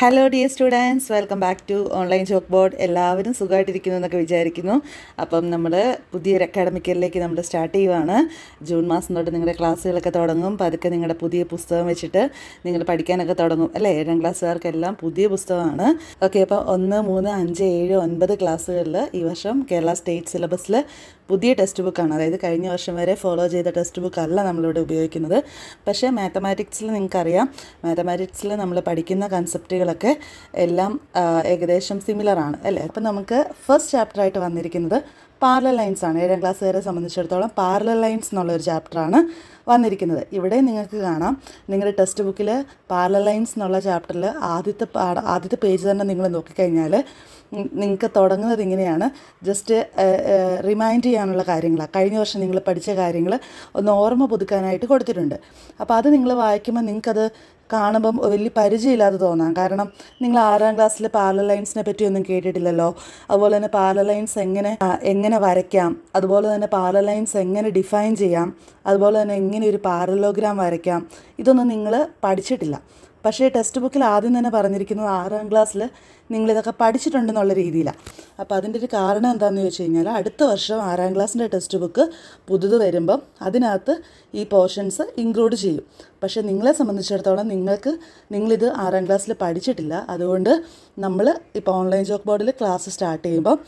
hello dear students welcome back to online chalk board എല്ലാവരും സുഖമായിട്ടിരിക്കുന്നു എന്നൊക്കെ വിചാരിക്കുന്നു അപ്പം നമ്മൾ പുതിയൊരു അക്കാഡമിക്കലിലേക്ക് നമ്മൾ സ്റ്റാർട്ട് ചെയ്യുവാണ് ജൂൺ മാസം തൊട്ട് നിങ്ങളുടെ ക്ലാസ്സുകളൊക്കെ തുടങ്ങും പതുക്കെ നിങ്ങളുടെ പുതിയ പുസ്തകം വെച്ചിട്ട് നിങ്ങൾ പഠിക്കാനൊക്കെ തുടങ്ങും അല്ലേ ഏഴാം ക്ലാസ്സുകാർക്കെല്ലാം പുതിയ പുസ്തകമാണ് ഓക്കെ അപ്പോൾ ഒന്ന് മൂന്ന് അഞ്ച് ഏഴ് ഒൻപത് ക്ലാസ്സുകളിൽ ഈ വർഷം കേരള സ്റ്റേറ്റ് സിലബസിൽ പുതിയ ടെക്സ്റ്റ് ബുക്കാണ് അതായത് കഴിഞ്ഞ വർഷം വരെ ഫോളോ ചെയ്ത ടെക്സ്റ്റ് ബുക്കല്ല നമ്മളിവിടെ ഉപയോഗിക്കുന്നത് പക്ഷേ മാത്തമാറ്റിക്സിൽ നിങ്ങൾക്കറിയാം മാത്തമാറ്റിക്സിൽ നമ്മൾ പഠിക്കുന്ന കൺസെപ്റ്റുകളൊക്കെ എല്ലാം ഏകദേശം സിമിലറാണ് അല്ലേ അപ്പം നമുക്ക് ഫസ്റ്റ് ചാപ്റ്ററായിട്ട് വന്നിരിക്കുന്നത് പാർലർ ലൈൻസ് ആണ് ഏഴാം വരെ സംബന്ധിച്ചിടത്തോളം പാർലർ ലൈൻസ് എന്നുള്ളൊരു ചാപ്റ്ററാണ് വന്നിരിക്കുന്നത് ഇവിടെ നിങ്ങൾക്ക് കാണാം നിങ്ങളുടെ ടെക്സ്റ്റ് ബുക്കിൽ പാർലർ ലൈൻസ് എന്നുള്ള ചാപ്റ്ററിൽ ആദ്യത്തെ ആദ്യത്തെ പേജ് തന്നെ നിങ്ങൾ നോക്കിക്കഴിഞ്ഞാൽ നിങ്ങൾക്ക് തുടങ്ങുന്നത് ഇങ്ങനെയാണ് ജസ്റ്റ് റിമൈൻഡ് ചെയ്യാനുള്ള കാര്യങ്ങളാണ് കഴിഞ്ഞ വർഷം നിങ്ങൾ പഠിച്ച കാര്യങ്ങൾ ഒന്ന് ഓർമ്മ പുതുക്കാനായിട്ട് കൊടുത്തിട്ടുണ്ട് അപ്പോൾ അത് നിങ്ങൾ വായിക്കുമ്പോൾ നിങ്ങൾക്കത് കാണുമ്പം വലിയ പരിചയമില്ലാതെ തോന്നാം കാരണം നിങ്ങൾ ആറാം ക്ലാസ്സിൽ പാരൽ ലൈൻസിനെ പറ്റിയൊന്നും കേട്ടിട്ടില്ലല്ലോ അതുപോലെ തന്നെ പാരൽ ലൈൻസ് എങ്ങനെ എങ്ങനെ വരയ്ക്കാം അതുപോലെ തന്നെ പാരൽ ലൈൻസ് എങ്ങനെ ഡിഫൈൻ ചെയ്യാം അതുപോലെ തന്നെ എങ്ങനെ ഒരു പാരലോഗ്രാം വരയ്ക്കാം ഇതൊന്നും നിങ്ങൾ പഠിച്ചിട്ടില്ല പക്ഷേ ടെക്സ്റ്റ് ബുക്കിൽ ആദ്യം തന്നെ പറഞ്ഞിരിക്കുന്നത് ആറാം ക്ലാസ്സിൽ നിങ്ങളിതൊക്കെ പഠിച്ചിട്ടുണ്ടെന്നുള്ള രീതിയിലാണ് അപ്പോൾ അതിൻ്റെ ഒരു കാരണം എന്താണെന്ന് വെച്ച് കഴിഞ്ഞാൽ അടുത്ത വർഷം ആറാം ക്ലാസ്സിൻ്റെ ടെക്സ്റ്റ് ബുക്ക് പുതുത് വരുമ്പം അതിനകത്ത് ഈ പോർഷൻസ് ഇൻക്ലൂഡ് ചെയ്യും പക്ഷേ നിങ്ങളെ സംബന്ധിച്ചിടത്തോളം നിങ്ങൾക്ക് നിങ്ങളിത് ആറാം ക്ലാസ്സിൽ പഠിച്ചിട്ടില്ല അതുകൊണ്ട് നമ്മൾ ഇപ്പോൾ ഓൺലൈൻ ജോക്ക് ബോർഡിൽ ക്ലാസ് സ്റ്റാർട്ട് ചെയ്യുമ്പം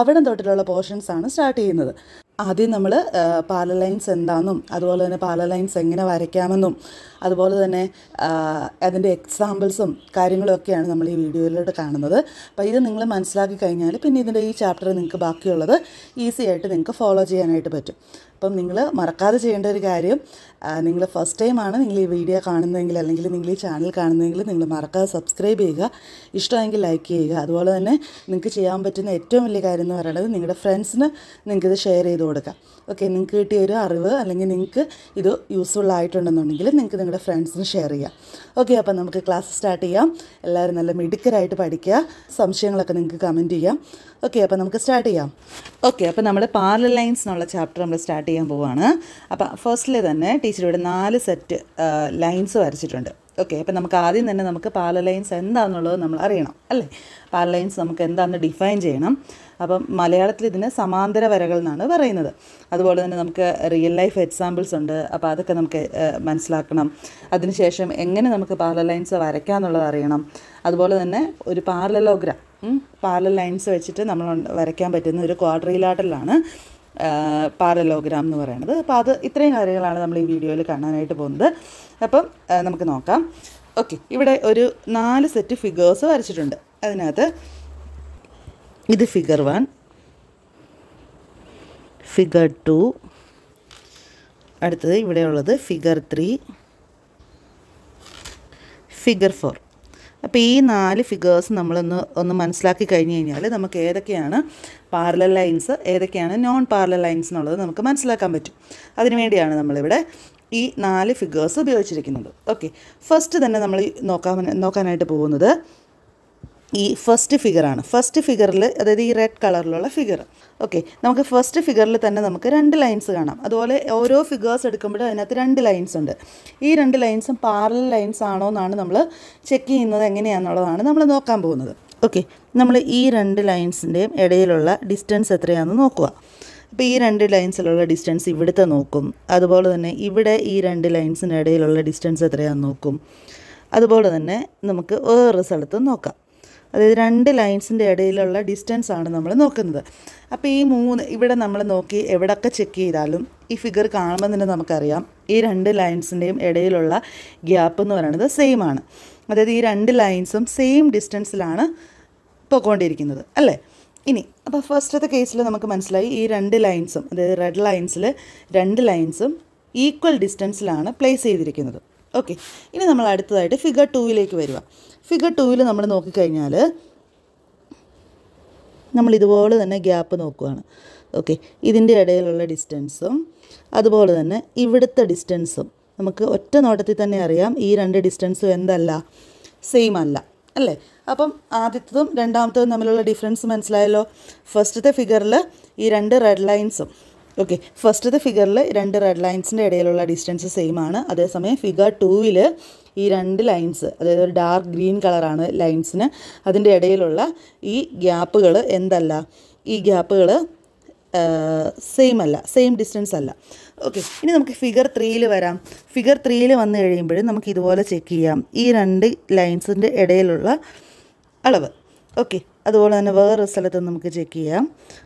അവിടെ തൊട്ടിലുള്ള പോർഷൻസാണ് സ്റ്റാർട്ട് ചെയ്യുന്നത് ആദ്യം നമ്മൾ പാല ലൈൻസ് എന്താണെന്നും അതുപോലെ തന്നെ പാല ലൈൻസ് എങ്ങനെ വരയ്ക്കാമെന്നും അതുപോലെ തന്നെ അതിൻ്റെ എക്സാമ്പിൾസും കാര്യങ്ങളൊക്കെയാണ് നമ്മൾ ഈ വീഡിയോയിലൂടെ കാണുന്നത് അപ്പോൾ ഇത് നിങ്ങൾ മനസ്സിലാക്കി കഴിഞ്ഞാൽ പിന്നെ ഇതിൻ്റെ ഈ ചാപ്റ്റർ നിങ്ങൾക്ക് ബാക്കിയുള്ളത് ഈസി ആയിട്ട് നിങ്ങൾക്ക് ഫോളോ ചെയ്യാനായിട്ട് പറ്റും അപ്പം നിങ്ങൾ മറക്കാതെ ചെയ്യേണ്ട ഒരു കാര്യം നിങ്ങൾ ഫസ്റ്റ് ടൈമാണ് നിങ്ങൾ ഈ വീഡിയോ കാണുന്നതെങ്കിൽ അല്ലെങ്കിൽ നിങ്ങൾ ഈ ചാനൽ കാണുന്നതെങ്കിൽ നിങ്ങൾ മറക്കാതെ സബ്സ്ക്രൈബ് ചെയ്യുക ഇഷ്ടമെങ്കിൽ ലൈക്ക് ചെയ്യുക അതുപോലെ തന്നെ നിങ്ങൾക്ക് ചെയ്യാൻ പറ്റുന്ന ഏറ്റവും വലിയ കാര്യം എന്ന് പറയുന്നത് നിങ്ങളുടെ ഫ്രണ്ട്സിന് നിങ്ങൾക്കിത് ഷെയർ ചെയ്ത് കൊടുക്കുക ഓക്കെ നിങ്ങൾക്ക് കിട്ടിയ ഒരു അറിവ് അല്ലെങ്കിൽ നിങ്ങൾക്ക് ഇത് യൂസ്ഫുൾ ആയിട്ടുണ്ടെന്നുണ്ടെങ്കിൽ നിങ്ങൾക്ക് നിങ്ങളുടെ ഫ്രണ്ട്സിന് ഷെയർ ചെയ്യാം ഓക്കെ അപ്പം നമുക്ക് ക്ലാസ് സ്റ്റാർട്ട് ചെയ്യാം എല്ലാവരും നല്ല മിടുക്കരായിട്ട് പഠിക്കുക സംശയങ്ങളൊക്കെ നിങ്ങൾക്ക് കമൻറ്റ് ചെയ്യാം ഓക്കെ അപ്പോൾ നമുക്ക് സ്റ്റാർട്ട് ചെയ്യാം ഓക്കെ അപ്പോൾ നമ്മൾ പാർലർ ലൈൻസ് എന്നുള്ള ചാപ്റ്റർ നമ്മൾ സ്റ്റാർട്ട് ചെയ്യാൻ പോവുകയാണ് അപ്പോൾ ഫസ്റ്റിൽ തന്നെ ടീച്ചർ ഇവിടെ നാല് സെറ്റ് ലൈൻസ് വരച്ചിട്ടുണ്ട് ഓക്കെ അപ്പം നമുക്ക് ആദ്യം തന്നെ നമുക്ക് പാർലർ ലൈൻസ് എന്താണെന്നുള്ളത് നമ്മൾ അറിയണം അല്ലേ പാർലർ ലൈൻസ് നമുക്ക് എന്താണെന്ന് ഡിഫൈൻ ചെയ്യണം അപ്പം മലയാളത്തിൽ ഇതിന് സമാന്തര വരകൾ എന്നാണ് പറയുന്നത് അതുപോലെ തന്നെ നമുക്ക് റിയൽ ലൈഫ് എക്സാമ്പിൾസ് ഉണ്ട് അപ്പോൾ അതൊക്കെ നമുക്ക് മനസ്സിലാക്കണം അതിനുശേഷം എങ്ങനെ നമുക്ക് പാരലൽ ലൈൻസ് വരയ്ക്കാമെന്നുള്ളത് അറിയണം അതുപോലെ തന്നെ ഒരു പാരലലോഗ്രാം പാരലൽ ലൈൻസ് വെച്ചിട്ട് നമ്മൾ വരയ്ക്കാൻ പറ്റുന്ന ഒരു ക്വാഡ്രിലാട്ടലാണ് പാരലോഗ്രാം എന്ന് പറയുന്നത് അപ്പോൾ അത് ഇത്രയും കാര്യങ്ങളാണ് നമ്മൾ ഈ വീഡിയോയിൽ കാണാനായിട്ട് പോകുന്നത് അപ്പം നമുക്ക് നോക്കാം ഓക്കെ ഇവിടെ ഒരു നാല് സെറ്റ് ഫിഗേഴ്സ് വരച്ചിട്ടുണ്ട് അതിനകത്ത് ഇത് ഫിഗർ വൺ ഫിഗർ ടു അടുത്തത് ഇവിടെയുള്ളത് ഫിഗർ ത്രീ ഫിഗർ ഫോർ അപ്പോൾ ഈ നാല് ഫിഗേഴ്സ് നമ്മളൊന്ന് ഒന്ന് മനസ്സിലാക്കി കഴിഞ്ഞ് കഴിഞ്ഞാൽ നമുക്ക് ഏതൊക്കെയാണ് പാരലൽ ലൈൻസ് ഏതൊക്കെയാണ് നോൺ പാരലൽ ലൈൻസ് എന്നുള്ളത് നമുക്ക് മനസ്സിലാക്കാൻ പറ്റും അതിനുവേണ്ടിയാണ് നമ്മളിവിടെ ഈ നാല് ഫിഗേഴ്സ് ഉപയോഗിച്ചിരിക്കുന്നത് ഓക്കെ ഫസ്റ്റ് തന്നെ നമ്മൾ നോക്കാൻ നോക്കാനായിട്ട് പോകുന്നത് ഈ ഫസ്റ്റ് ഫിഗറാണ് ഫസ്റ്റ് ഫിഗറിൽ അതായത് ഈ റെഡ് കളറിലുള്ള ഫിഗർ ഓക്കെ നമുക്ക് ഫസ്റ്റ് ഫിഗറിൽ തന്നെ നമുക്ക് രണ്ട് ലൈൻസ് കാണാം അതുപോലെ ഓരോ ഫിഗേഴ്സ് എടുക്കുമ്പോഴും അതിനകത്ത് രണ്ട് ലൈൻസ് ഉണ്ട് ഈ രണ്ട് ലൈൻസും പാരലൽ ലൈൻസ് ആണോ എന്നാണ് നമ്മൾ ചെക്ക് ചെയ്യുന്നത് എങ്ങനെയാണെന്നുള്ളതാണ് നമ്മൾ നോക്കാൻ പോകുന്നത് ഓക്കെ നമ്മൾ ഈ രണ്ട് ലൈൻസിൻ്റെയും ഇടയിലുള്ള ഡിസ്റ്റൻസ് എത്രയാണെന്ന് നോക്കുക അപ്പോൾ ഈ രണ്ട് ലൈൻസിലുള്ള ഡിസ്റ്റൻസ് ഇവിടുത്തെ നോക്കും അതുപോലെ തന്നെ ഇവിടെ ഈ രണ്ട് ലൈൻസിൻ്റെ ഇടയിലുള്ള ഡിസ്റ്റൻസ് എത്രയാണെന്ന് നോക്കും അതുപോലെ തന്നെ നമുക്ക് വേറൊരു സ്ഥലത്തും നോക്കാം അതായത് രണ്ട് ലൈൻസിൻ്റെ ഇടയിലുള്ള ഡിസ്റ്റൻസ് ആണ് നമ്മൾ നോക്കുന്നത് അപ്പോൾ ഈ മൂന്ന് ഇവിടെ നമ്മൾ നോക്കി എവിടെയൊക്കെ ചെക്ക് ചെയ്താലും ഈ ഫിഗർ കാണുമ്പോൾ തന്നെ നമുക്കറിയാം ഈ രണ്ട് ലൈൻസിൻ്റെയും ഇടയിലുള്ള ഗ്യാപ്പ് എന്ന് പറയുന്നത് സെയിം ആണ് അതായത് ഈ രണ്ട് ലൈൻസും സെയിം ഡിസ്റ്റൻസിലാണ് പോയിക്കൊണ്ടിരിക്കുന്നത് അല്ലേ ഇനി അപ്പോൾ ഫസ്റ്റത്തെ കേസിൽ നമുക്ക് മനസ്സിലായി ഈ രണ്ട് ലൈൻസും അതായത് റെഡ് ലൈൻസിൽ രണ്ട് ലൈൻസും ഈക്വൽ ഡിസ്റ്റൻസിലാണ് പ്ലേസ് ചെയ്തിരിക്കുന്നത് ഓക്കെ ഇനി നമ്മൾ അടുത്തതായിട്ട് ഫിഗർ ടൂവിലേക്ക് വരിക ഫിഗർ ടൂവിൽ നമ്മൾ നോക്കിക്കഴിഞ്ഞാൽ നമ്മൾ ഇതുപോലെ തന്നെ ഗ്യാപ്പ് നോക്കുകയാണ് ഓക്കെ ഇതിൻ്റെ ഇടയിലുള്ള ഡിസ്റ്റൻസും അതുപോലെ തന്നെ ഇവിടുത്തെ ഡിസ്റ്റൻസും നമുക്ക് ഒറ്റ നോട്ടത്തിൽ തന്നെ അറിയാം ഈ രണ്ട് ഡിസ്റ്റൻസും എന്തല്ല സെയിം അല്ല അല്ലേ അപ്പം ആദ്യത്തതും രണ്ടാമത്തതും തമ്മിലുള്ള ഡിഫറൻസ് മനസ്സിലായല്ലോ ഫസ്റ്റത്തെ ഫിഗറിൽ ഈ രണ്ട് റെഡ് ലൈൻസും ഓക്കെ ഫസ്റ്റത്തെ ഫിഗറിൽ രണ്ട് റെഡ് ലൈൻസിൻ്റെ ഇടയിലുള്ള ഡിസ്റ്റൻസ് സെയിം ആണ് അതേസമയം ഫിഗർ ടൂവിൽ ഈ രണ്ട് ലൈൻസ് അതായത് ഒരു ഡാർക്ക് ഗ്രീൻ കളറാണ് ലൈൻസിന് അതിൻ്റെ ഇടയിലുള്ള ഈ ഗ്യാപ്പുകൾ എന്തല്ല ഈ ഗ്യാപ്പുകൾ സെയിം അല്ല സെയിം ഡിസ്റ്റൻസ് അല്ല ഓക്കെ ഇനി നമുക്ക് ഫിഗർ ത്രീയിൽ വരാം ഫിഗർ ത്രീയിൽ വന്നു കഴിയുമ്പോഴും നമുക്ക് ഇതുപോലെ ചെക്ക് ചെയ്യാം ഈ രണ്ട് ലൈൻസിൻ്റെ ഇടയിലുള്ള അളവ് ഓക്കെ അതുപോലെ തന്നെ വേറെ സ്ഥലത്ത് നമുക്ക് ചെക്ക് ചെയ്യാം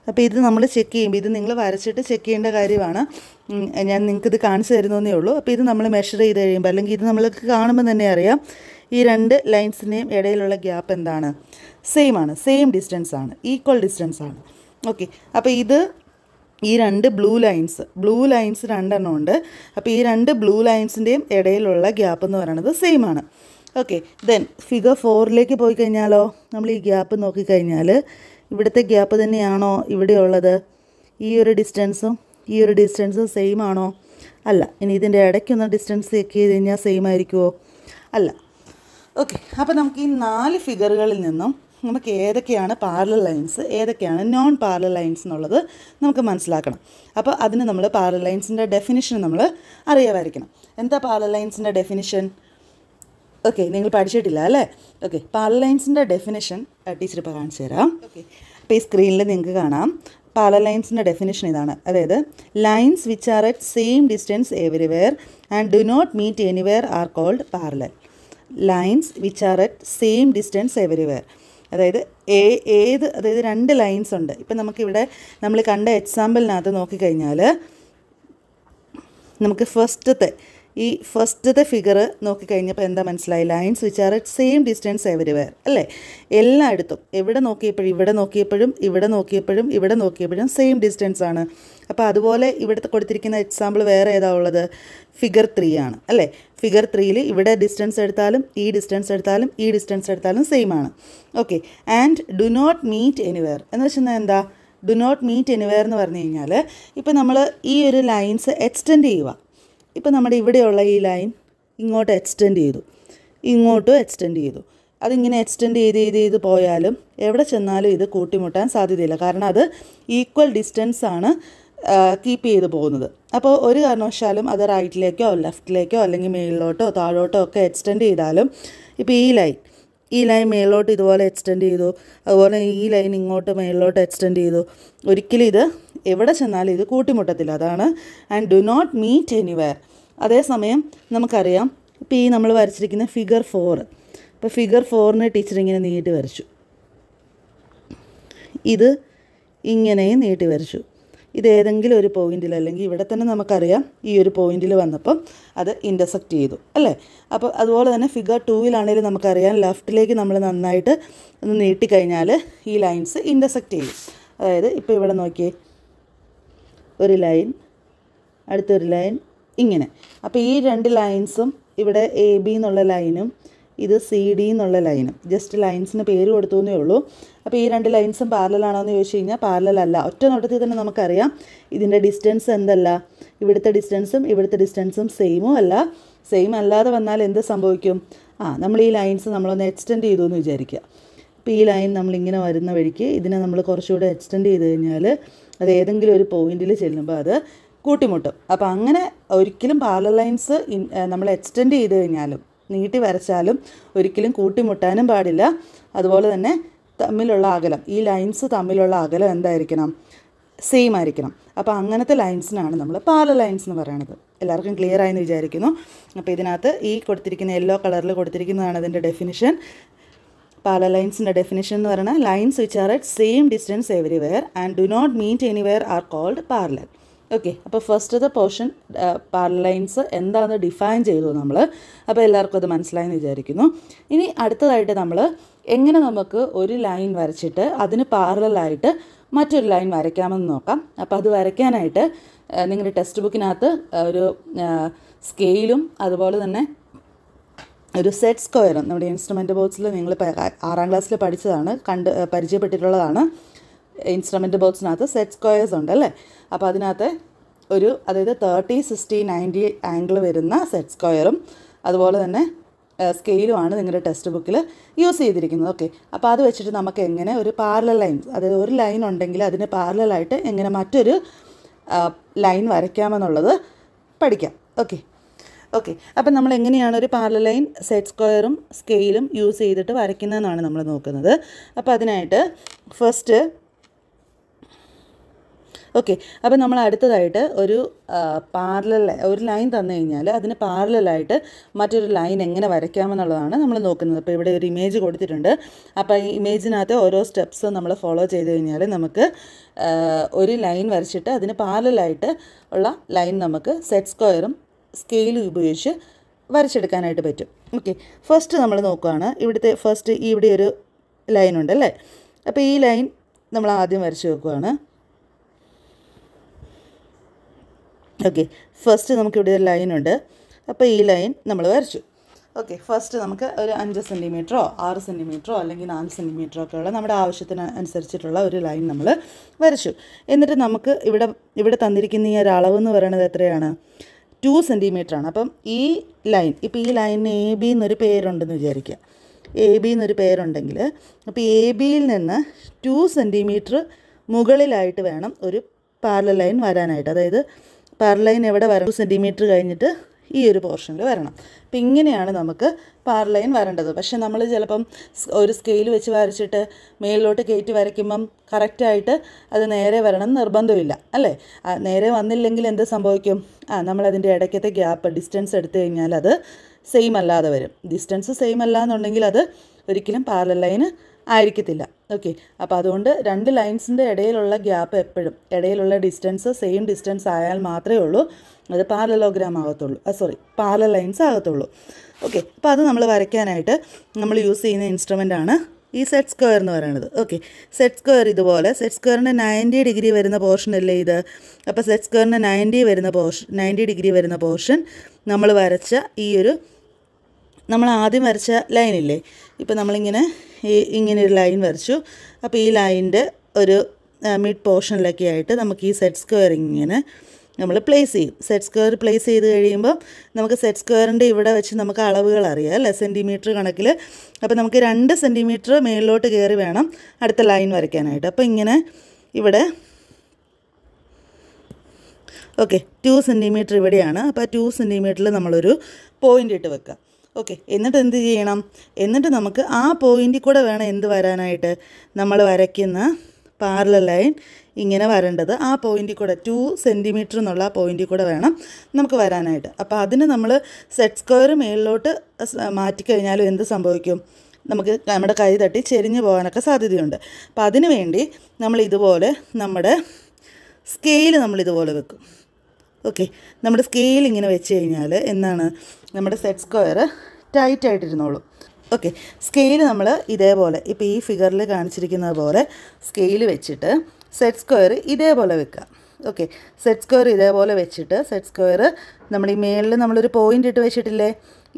അപ്പോൾ ഇത് നമ്മൾ ചെക്ക് ചെയ്യുമ്പോൾ ഇത് നിങ്ങൾ വരച്ചിട്ട് ചെക്ക് ചെയ്യേണ്ട കാര്യമാണ് ഞാൻ നിങ്ങൾക്കിത് കാണിച്ചു തരുന്നതേ ഉള്ളൂ അപ്പോൾ ഇത് നമ്മൾ മെഷർ ചെയ്ത് കഴിയുമ്പോൾ അല്ലെങ്കിൽ ഇത് നമ്മൾക്ക് കാണുമ്പോൾ തന്നെ അറിയാം ഈ രണ്ട് ലൈൻസിൻ്റെയും ഇടയിലുള്ള ഗ്യാപ്പ് എന്താണ് സെയിം ആണ് സെയിം ഡിസ്റ്റൻസ് ആണ് ഈക്വൽ ഡിസ്റ്റൻസ് ആണ് ഓക്കെ അപ്പോൾ ഇത് ഈ രണ്ട് ബ്ലൂ ലൈൻസ് ബ്ലൂ ലൈൻസ് രണ്ടെണ്ണം ഉണ്ട് അപ്പോൾ ഈ രണ്ട് ബ്ലൂ ലൈൻസിൻ്റെയും ഇടയിലുള്ള ഗ്യാപ്പ് എന്ന് പറയുന്നത് സെയിം ആണ് ഓക്കെ ദെൻ ഫിഗർ ഫോറിലേക്ക് പോയി കഴിഞ്ഞാലോ നമ്മൾ ഈ ഗ്യാപ്പ് നോക്കിക്കഴിഞ്ഞാൽ ഇവിടുത്തെ ഗ്യാപ്പ് തന്നെയാണോ ഇവിടെയുള്ളത് ഈ ഒരു ഡിസ്റ്റൻസും ഈ ഒരു ഡിസ്റ്റൻസും സെയിം ആണോ അല്ല ഇനി ഇതിൻ്റെ ഇടയ്ക്കൊന്ന് ഡിസ്റ്റൻസ് ചെക്ക് ചെയ്ത് കഴിഞ്ഞാൽ സെയിം ആയിരിക്കുമോ അല്ല ഓക്കെ അപ്പോൾ നമുക്ക് ഈ നാല് ഫിഗറുകളിൽ നിന്നും നമുക്ക് ഏതൊക്കെയാണ് പാരലൽ ലൈൻസ് ഏതൊക്കെയാണ് നോൺ പാരലൽ ലൈൻസ് എന്നുള്ളത് നമുക്ക് മനസ്സിലാക്കണം അപ്പോൾ അതിന് നമ്മൾ പാരലൽ ലൈൻസിൻ്റെ ഡെഫിനിഷൻ നമ്മൾ അറിയാമായിരിക്കണം എന്താ പാരലൽ ലൈൻസിൻ്റെ ഡെഫിനിഷൻ ഓക്കെ നിങ്ങൾ പഠിച്ചിട്ടില്ല അല്ലേ ഓക്കെ ലൈൻസിൻ്റെ ഡെഫിനേഷൻ ടീച്ചർ ഇപ്പോൾ കാണിച്ചു തരാം ഓക്കെ അപ്പോൾ ഈ സ്ക്രീനിൽ നിങ്ങൾക്ക് കാണാം ലൈൻസിൻ്റെ ഡെഫിനേഷൻ ഇതാണ് അതായത് lines which are at same distance everywhere and do not meet anywhere are called parallel lines which are at same distance everywhere അതായത് ഏ ഏത് അതായത് രണ്ട് ലൈൻസ് ഉണ്ട് ഇപ്പം നമുക്കിവിടെ നമ്മൾ കണ്ട എക്സാമ്പിളിനകത്ത് നോക്കിക്കഴിഞ്ഞാൽ നമുക്ക് ഫസ്റ്റത്തെ ഈ ഫസ്റ്റത്തെ ഫിഗർ നോക്കിക്കഴിഞ്ഞപ്പോൾ എന്താ മനസ്സിലായി lines which are at same distance everywhere അല്ലേ എല്ലായിടത്തും എവിടെ നോക്കിയപ്പോഴും ഇവിടെ നോക്കിയപ്പോഴും ഇവിടെ നോക്കിയപ്പോഴും ഇവിടെ നോക്കിയപ്പോഴും സെയിം ഡിസ്റ്റൻസ് ആണ് അപ്പോൾ അതുപോലെ ഇവിടുത്തെ കൊടുത്തിരിക്കുന്ന എക്സാമ്പിൾ വേറെ ഏതാ ഉള്ളത് ഫിഗർ ത്രീ ആണ് അല്ലേ ഫിഗർ ത്രീയിൽ ഇവിടെ ഡിസ്റ്റൻസ് എടുത്താലും ഈ ഡിസ്റ്റൻസ് എടുത്താലും ഈ ഡിസ്റ്റൻസ് എടുത്താലും സെയിം ആണ് okay and do not meet anywhere എന്ന് വെച്ചാൽ എന്താ ഡു നോട്ട് മീറ്റ് എനിവെയർ എന്ന് പറഞ്ഞു കഴിഞ്ഞാൽ ഇപ്പോൾ നമ്മൾ ഈ ഒരു ലൈൻസ് എക്സ്റ്റെൻഡ് ചെയ്യുക ഇപ്പോൾ നമ്മുടെ ഇവിടെയുള്ള ഈ ലൈൻ ഇങ്ങോട്ട് എക്സ്റ്റെൻഡ് ചെയ്തു ഇങ്ങോട്ടും എക്സ്റ്റെൻഡ് ചെയ്തു അതിങ്ങനെ എക്സ്റ്റെൻഡ് ചെയ്ത് ചെയ്ത് ചെയ്ത് പോയാലും എവിടെ ചെന്നാലും ഇത് കൂട്ടിമുട്ടാൻ സാധ്യതയില്ല കാരണം അത് ഈക്വൽ ഡിസ്റ്റൻസ് ആണ് കീപ്പ് ചെയ്ത് പോകുന്നത് അപ്പോൾ ഒരു കാരണവശാലും അത് റൈറ്റിലേക്കോ ലെഫ്റ്റിലേക്കോ അല്ലെങ്കിൽ മേളിലോട്ടോ താഴോട്ടോ ഒക്കെ എക്സ്റ്റെൻഡ് ചെയ്താലും ഇപ്പോൾ ഈ ലൈൻ ഈ ലൈൻ മേളിലോട്ട് ഇതുപോലെ എക്സ്റ്റെൻഡ് ചെയ്തു അതുപോലെ ഈ ലൈൻ ഇങ്ങോട്ട് മേളിലോട്ട് എക്സ്റ്റെൻഡ് ചെയ്തു ഒരിക്കലും ഇത് എവിടെ ചെന്നാലും ഇത് കൂട്ടിമുട്ടത്തില്ല അതാണ് and do not meet anywhere അതേസമയം നമുക്കറിയാം ഇപ്പം ഈ നമ്മൾ വരച്ചിരിക്കുന്ന ഫിഗർ ഫോർ ഇപ്പോൾ ഫിഗർ ഫോറിന് ടീച്ചർ ഇങ്ങനെ നീട്ടി വരച്ചു ഇത് ഇങ്ങനെയും നീട്ടി വരച്ചു ഇത് ഏതെങ്കിലും ഒരു പോയിന്റിൽ അല്ലെങ്കിൽ ഇവിടെ തന്നെ നമുക്കറിയാം ഈ ഒരു പോയിന്റിൽ വന്നപ്പം അത് ഇൻ്റർസെക്റ്റ് ചെയ്തു അല്ലേ അപ്പോൾ അതുപോലെ തന്നെ ഫിഗർ ടൂവിലാണെങ്കിലും നമുക്കറിയാം ലെഫ്റ്റിലേക്ക് നമ്മൾ നന്നായിട്ട് ഒന്ന് നീട്ടിക്കഴിഞ്ഞാൽ ഈ ലൈൻസ് ഇൻ്റർസെക്റ്റ് ചെയ്യും അതായത് ഇപ്പോൾ ഇവിടെ നോക്കിയേ ഒരു ലൈൻ അടുത്തൊരു ലൈൻ ഇങ്ങനെ അപ്പോൾ ഈ രണ്ട് ലൈൻസും ഇവിടെ എ ബി എന്നുള്ള ലൈനും ഇത് സി ഡി എന്നുള്ള ലൈനും ജസ്റ്റ് ലൈൻസിന് പേര് കൊടുത്തു എന്നേ ഉള്ളൂ അപ്പോൾ ഈ രണ്ട് ലൈൻസും പാരലാണോ എന്ന് ചോദിച്ചു കഴിഞ്ഞാൽ പാരലല്ല ഒറ്റ നോട്ടത്തിൽ തന്നെ നമുക്കറിയാം ഇതിൻ്റെ ഡിസ്റ്റൻസ് എന്തല്ല ഇവിടുത്തെ ഡിസ്റ്റൻസും ഇവിടുത്തെ ഡിസ്റ്റൻസും സെയിമോ അല്ല സെയിം അല്ലാതെ വന്നാൽ എന്ത് സംഭവിക്കും ആ നമ്മൾ ഈ ലൈൻസ് നമ്മളൊന്ന് എക്സ്റ്റെൻഡ് ചെയ്തു എന്ന് വിചാരിക്കുക അപ്പോൾ ഈ ലൈൻ നമ്മളിങ്ങനെ വരുന്ന വഴിക്ക് ഇതിനെ നമ്മൾ കുറച്ചുകൂടെ എക്സ്റ്റെൻഡ് ചെയ്ത് കഴിഞ്ഞാൽ അത് ഏതെങ്കിലും ഒരു പോയിന്റിൽ ചെല്ലുമ്പോൾ അത് കൂട്ടിമുട്ടും അപ്പോൾ അങ്ങനെ ഒരിക്കലും പാർലർ ലൈൻസ് നമ്മൾ എക്സ്റ്റെൻഡ് ചെയ്ത് കഴിഞ്ഞാലും നീട്ടി വരച്ചാലും ഒരിക്കലും കൂട്ടിമുട്ടാനും പാടില്ല അതുപോലെ തന്നെ തമ്മിലുള്ള അകലം ഈ ലൈൻസ് തമ്മിലുള്ള അകലം എന്തായിരിക്കണം സെയിം ആയിരിക്കണം അപ്പോൾ അങ്ങനത്തെ ലൈൻസിനാണ് നമ്മൾ പാല ലൈൻസ് എന്ന് പറയുന്നത് എല്ലാവർക്കും ക്ലിയർ ആയെന്ന് വിചാരിക്കുന്നു അപ്പോൾ ഇതിനകത്ത് ഈ കൊടുത്തിരിക്കുന്ന യെല്ലോ കളറിൽ കൊടുത്തിരിക്കുന്നതാണ് അതിൻ്റെ ഡെഫിനിഷൻ പാല ലൈൻസിൻ്റെ ഡെഫിനേഷൻ എന്ന് പറയുന്നത് lines which are at same distance everywhere and do not meet anywhere are called parallel okay അപ്പോൾ ഫസ്റ്റ് ദ പോർഷൻ ലൈൻസ് എന്താണെന്ന് ഡിഫൈൻ ചെയ്തു നമ്മൾ അപ്പോൾ എല്ലാവർക്കും അത് മനസ്സിലായെന്ന് വിചാരിക്കുന്നു ഇനി അടുത്തതായിട്ട് നമ്മൾ എങ്ങനെ നമുക്ക് ഒരു ലൈൻ വരച്ചിട്ട് അതിന് പാരലായിട്ട് മറ്റൊരു ലൈൻ വരയ്ക്കാമെന്ന് നോക്കാം അപ്പോൾ അത് വരയ്ക്കാനായിട്ട് നിങ്ങളുടെ ടെക്സ്റ്റ് ബുക്കിനകത്ത് ഒരു സ്കെയിലും അതുപോലെ തന്നെ ഒരു സെറ്റ് സ്ക്വയർ നമ്മുടെ ഇൻസ്ട്രുമെൻ്റ് ബോക്സിൽ നിങ്ങൾ ആറാം ക്ലാസ്സിൽ പഠിച്ചതാണ് കണ്ട് പരിചയപ്പെട്ടിട്ടുള്ളതാണ് ഇൻസ്ട്രുമെൻ്റ് ബോക്സിനകത്ത് സെറ്റ് സ്ക്വയേഴ്സ് ഉണ്ട് അല്ലേ അപ്പോൾ അതിനകത്ത് ഒരു അതായത് തേർട്ടി സിക്സ്റ്റി നയൻറ്റി ആംഗിൾ വരുന്ന സെറ്റ് സ്ക്വയറും അതുപോലെ തന്നെ സ്കെയിലുമാണ് നിങ്ങളുടെ ടെക്സ്റ്റ് ബുക്കിൽ യൂസ് ചെയ്തിരിക്കുന്നത് ഓക്കെ അപ്പോൾ അത് വെച്ചിട്ട് നമുക്ക് എങ്ങനെ ഒരു പാരലൽ ലൈൻ അതായത് ഒരു ലൈൻ ഉണ്ടെങ്കിൽ അതിന് പാരലലായിട്ട് എങ്ങനെ മറ്റൊരു ലൈൻ വരയ്ക്കാമെന്നുള്ളത് പഠിക്കാം ഓക്കെ ഓക്കെ അപ്പം നമ്മൾ എങ്ങനെയാണ് ഒരു പാർലർ ലൈൻ സെറ്റ് സ്ക്വയറും സ്കെയിലും യൂസ് ചെയ്തിട്ട് വരയ്ക്കുന്നതെന്നാണ് നമ്മൾ നോക്കുന്നത് അപ്പോൾ അതിനായിട്ട് ഫസ്റ്റ് ഓക്കെ അപ്പോൾ നമ്മൾ അടുത്തതായിട്ട് ഒരു പാർലർ ഒരു ലൈൻ തന്നു കഴിഞ്ഞാൽ അതിന് പാർലലായിട്ട് മറ്റൊരു ലൈൻ എങ്ങനെ വരയ്ക്കാമെന്നുള്ളതാണ് നമ്മൾ നോക്കുന്നത് അപ്പോൾ ഇവിടെ ഒരു ഇമേജ് കൊടുത്തിട്ടുണ്ട് അപ്പോൾ ഈ ഇമേജിനകത്ത് ഓരോ സ്റ്റെപ്സ് നമ്മൾ ഫോളോ ചെയ്ത് കഴിഞ്ഞാൽ നമുക്ക് ഒരു ലൈൻ വരച്ചിട്ട് അതിന് പാർലലായിട്ട് ഉള്ള ലൈൻ നമുക്ക് സെറ്റ് സ്ക്വയറും സ്കെയിൽ ഉപയോഗിച്ച് വരച്ചെടുക്കാനായിട്ട് പറ്റും ഓക്കെ ഫസ്റ്റ് നമ്മൾ നോക്കുകയാണ് ഇവിടുത്തെ ഫസ്റ്റ് ഈ ഇവിടെ ഒരു ലൈൻ ഉണ്ട് അല്ലേ അപ്പോൾ ഈ ലൈൻ നമ്മൾ ആദ്യം വരച്ച് നോക്കുകയാണ് ഓക്കെ ഫസ്റ്റ് നമുക്കിവിടെ ഒരു ലൈൻ ഉണ്ട് അപ്പോൾ ഈ ലൈൻ നമ്മൾ വരച്ചു ഓക്കെ ഫസ്റ്റ് നമുക്ക് ഒരു അഞ്ച് സെൻറ്റിമീറ്ററോ ആറ് സെൻറ്റിമീറ്ററോ അല്ലെങ്കിൽ നാല് സെൻറ്റിമീറ്ററോ ഒക്കെ ഉള്ള നമ്മുടെ ആവശ്യത്തിന് അനുസരിച്ചിട്ടുള്ള ഒരു ലൈൻ നമ്മൾ വരച്ചു എന്നിട്ട് നമുക്ക് ഇവിടെ ഇവിടെ തന്നിരിക്കുന്ന ഈ ഒരു അളവ് എന്ന് പറയുന്നത് എത്രയാണ് ടു ആണ് അപ്പം ഈ ലൈൻ ഇപ്പോൾ ഈ ലൈനിന് എ ബി എന്നൊരു പേരുണ്ടെന്ന് വിചാരിക്കുക എ ബി എന്നൊരു പേരുണ്ടെങ്കിൽ അപ്പോൾ എ ബിയിൽ നിന്ന് ടു സെൻറ്റിമീറ്റർ മുകളിലായിട്ട് വേണം ഒരു പാരലൽ ലൈൻ വരാനായിട്ട് അതായത് പാരലൽ ലൈൻ എവിടെ വരണം ടു സെൻറ്റിമീറ്റർ കഴിഞ്ഞിട്ട് ഈ ഒരു പോർഷനിൽ വരണം അപ്പം ഇങ്ങനെയാണ് നമുക്ക് പാർലൈൻ വരേണ്ടത് പക്ഷേ നമ്മൾ ചിലപ്പം ഒരു സ്കെയിൽ വെച്ച് വരച്ചിട്ട് മേളിലോട്ട് കയറ്റി വരയ്ക്കുമ്പം കറക്റ്റായിട്ട് അത് നേരെ വരണം നിർബന്ധമില്ല അല്ലേ നേരെ വന്നില്ലെങ്കിൽ എന്ത് സംഭവിക്കും ആ നമ്മളതിൻ്റെ ഇടയ്ക്കത്തെ ഗ്യാപ്പ് ഡിസ്റ്റൻസ് എടുത്തു കഴിഞ്ഞാൽ അത് സെയിം അല്ലാതെ വരും ഡിസ്റ്റൻസ് സെയിം അല്ല എന്നുണ്ടെങ്കിൽ അത് ഒരിക്കലും പാർലൈന് ആയിരിക്കത്തില്ല ഓക്കെ അപ്പോൾ അതുകൊണ്ട് രണ്ട് ലൈൻസിൻ്റെ ഇടയിലുള്ള ഗ്യാപ്പ് എപ്പോഴും ഇടയിലുള്ള ഡിസ്റ്റൻസ് സെയിം ഡിസ്റ്റൻസ് ആയാൽ മാത്രമേ ഉള്ളൂ അത് പാലലോഗ്രാം ആകത്തുള്ളൂ സോറി പാല ലൈൻസ് ആകത്തുള്ളൂ ഓക്കെ അപ്പോൾ അത് നമ്മൾ വരയ്ക്കാനായിട്ട് നമ്മൾ യൂസ് ചെയ്യുന്ന ഇൻസ്ട്രുമെൻ്റ് ആണ് ഈ സെറ്റ് സ്ക്വയർ എന്ന് പറയുന്നത് ഓക്കെ സെറ്റ് സ്ക്വയർ ഇതുപോലെ സെറ്റ് സ്ക്വയറിൻ്റെ നയൻറ്റി ഡിഗ്രി വരുന്ന പോർഷൻ അല്ലേ ഇത് അപ്പോൾ സെറ്റ് സ്ക്വയറിൻ്റെ നയൻറ്റി വരുന്ന പോർഷൻ നയൻറ്റി ഡിഗ്രി വരുന്ന പോർഷൻ നമ്മൾ വരച്ച ഈ ഒരു നമ്മൾ ആദ്യം വരച്ച ലൈനില്ലേ ഇപ്പോൾ നമ്മളിങ്ങനെ ഈ ഇങ്ങനെ ഒരു ലൈൻ വരച്ചു അപ്പോൾ ഈ ലൈനിൻ്റെ ഒരു മിഡ് പോർഷനിലൊക്കെ ആയിട്ട് നമുക്ക് ഈ സെറ്റ് സ്ക്വയർ ഇങ്ങനെ നമ്മൾ പ്ലേസ് ചെയ്യും സെറ്റ് സ്ക്വയർ പ്ലേസ് ചെയ്ത് കഴിയുമ്പോൾ നമുക്ക് സെറ്റ് സ്ക്വയറിൻ്റെ ഇവിടെ വെച്ച് നമുക്ക് അളവുകൾ അറിയാം അല്ലേ സെൻറ്റിമീറ്റർ കണക്കിൽ അപ്പോൾ നമുക്ക് രണ്ട് സെൻറ്റിമീറ്റർ മേളിലോട്ട് കയറി വേണം അടുത്ത ലൈൻ വരയ്ക്കാനായിട്ട് അപ്പോൾ ഇങ്ങനെ ഇവിടെ ഓക്കെ ടു സെൻറ്റിമീറ്റർ ഇവിടെയാണ് അപ്പോൾ ടു സെൻറ്റിമീറ്ററിൽ നമ്മളൊരു പോയിൻ്റ് ഇട്ട് വെക്കാം ഓക്കെ എന്നിട്ട് എന്ത് ചെയ്യണം എന്നിട്ട് നമുക്ക് ആ പോയിൻ്റിൽ കൂടെ വേണം എന്ത് വരാനായിട്ട് നമ്മൾ വരയ്ക്കുന്ന പാർല ലൈൻ ഇങ്ങനെ വരേണ്ടത് ആ പോയിൻ്റിൽ കൂടെ ടു സെൻറ്റിമീറ്റർ എന്നുള്ള ആ പോയിൻ്റിൽ കൂടെ വേണം നമുക്ക് വരാനായിട്ട് അപ്പോൾ അതിന് നമ്മൾ സെറ്റ് സ്ക്വയർ മേളിലോട്ട് മാറ്റിക്കഴിഞ്ഞാലും എന്ത് സംഭവിക്കും നമുക്ക് നമ്മുടെ കൈ തട്ടി ചെരിഞ്ഞ് പോകാനൊക്കെ സാധ്യതയുണ്ട് അപ്പോൾ അതിനു വേണ്ടി നമ്മൾ ഇതുപോലെ നമ്മുടെ സ്കെയിൽ നമ്മൾ ഇതുപോലെ വെക്കും ഓക്കെ നമ്മുടെ സ്കെയിൽ ഇങ്ങനെ വെച്ച് കഴിഞ്ഞാൽ എന്താണ് നമ്മുടെ സെറ്റ് സ്ക്വയർ ടൈറ്റ് ആയിട്ടിരുന്നോളൂ ഓക്കെ സ്കെയിൽ നമ്മൾ ഇതേപോലെ ഇപ്പോൾ ഈ ഫിഗറിൽ കാണിച്ചിരിക്കുന്നത് പോലെ സ്കെയിൽ വെച്ചിട്ട് സെറ്റ് സ്ക്വയർ ഇതേപോലെ വെക്കുക ഓക്കെ സെറ്റ് സ്ക്വയർ ഇതേപോലെ വെച്ചിട്ട് സെറ്റ് സ്ക്വയർ നമ്മൾ ഈ മേളിൽ നമ്മളൊരു പോയിൻ്റ് ഇട്ട് വെച്ചിട്ടില്ലേ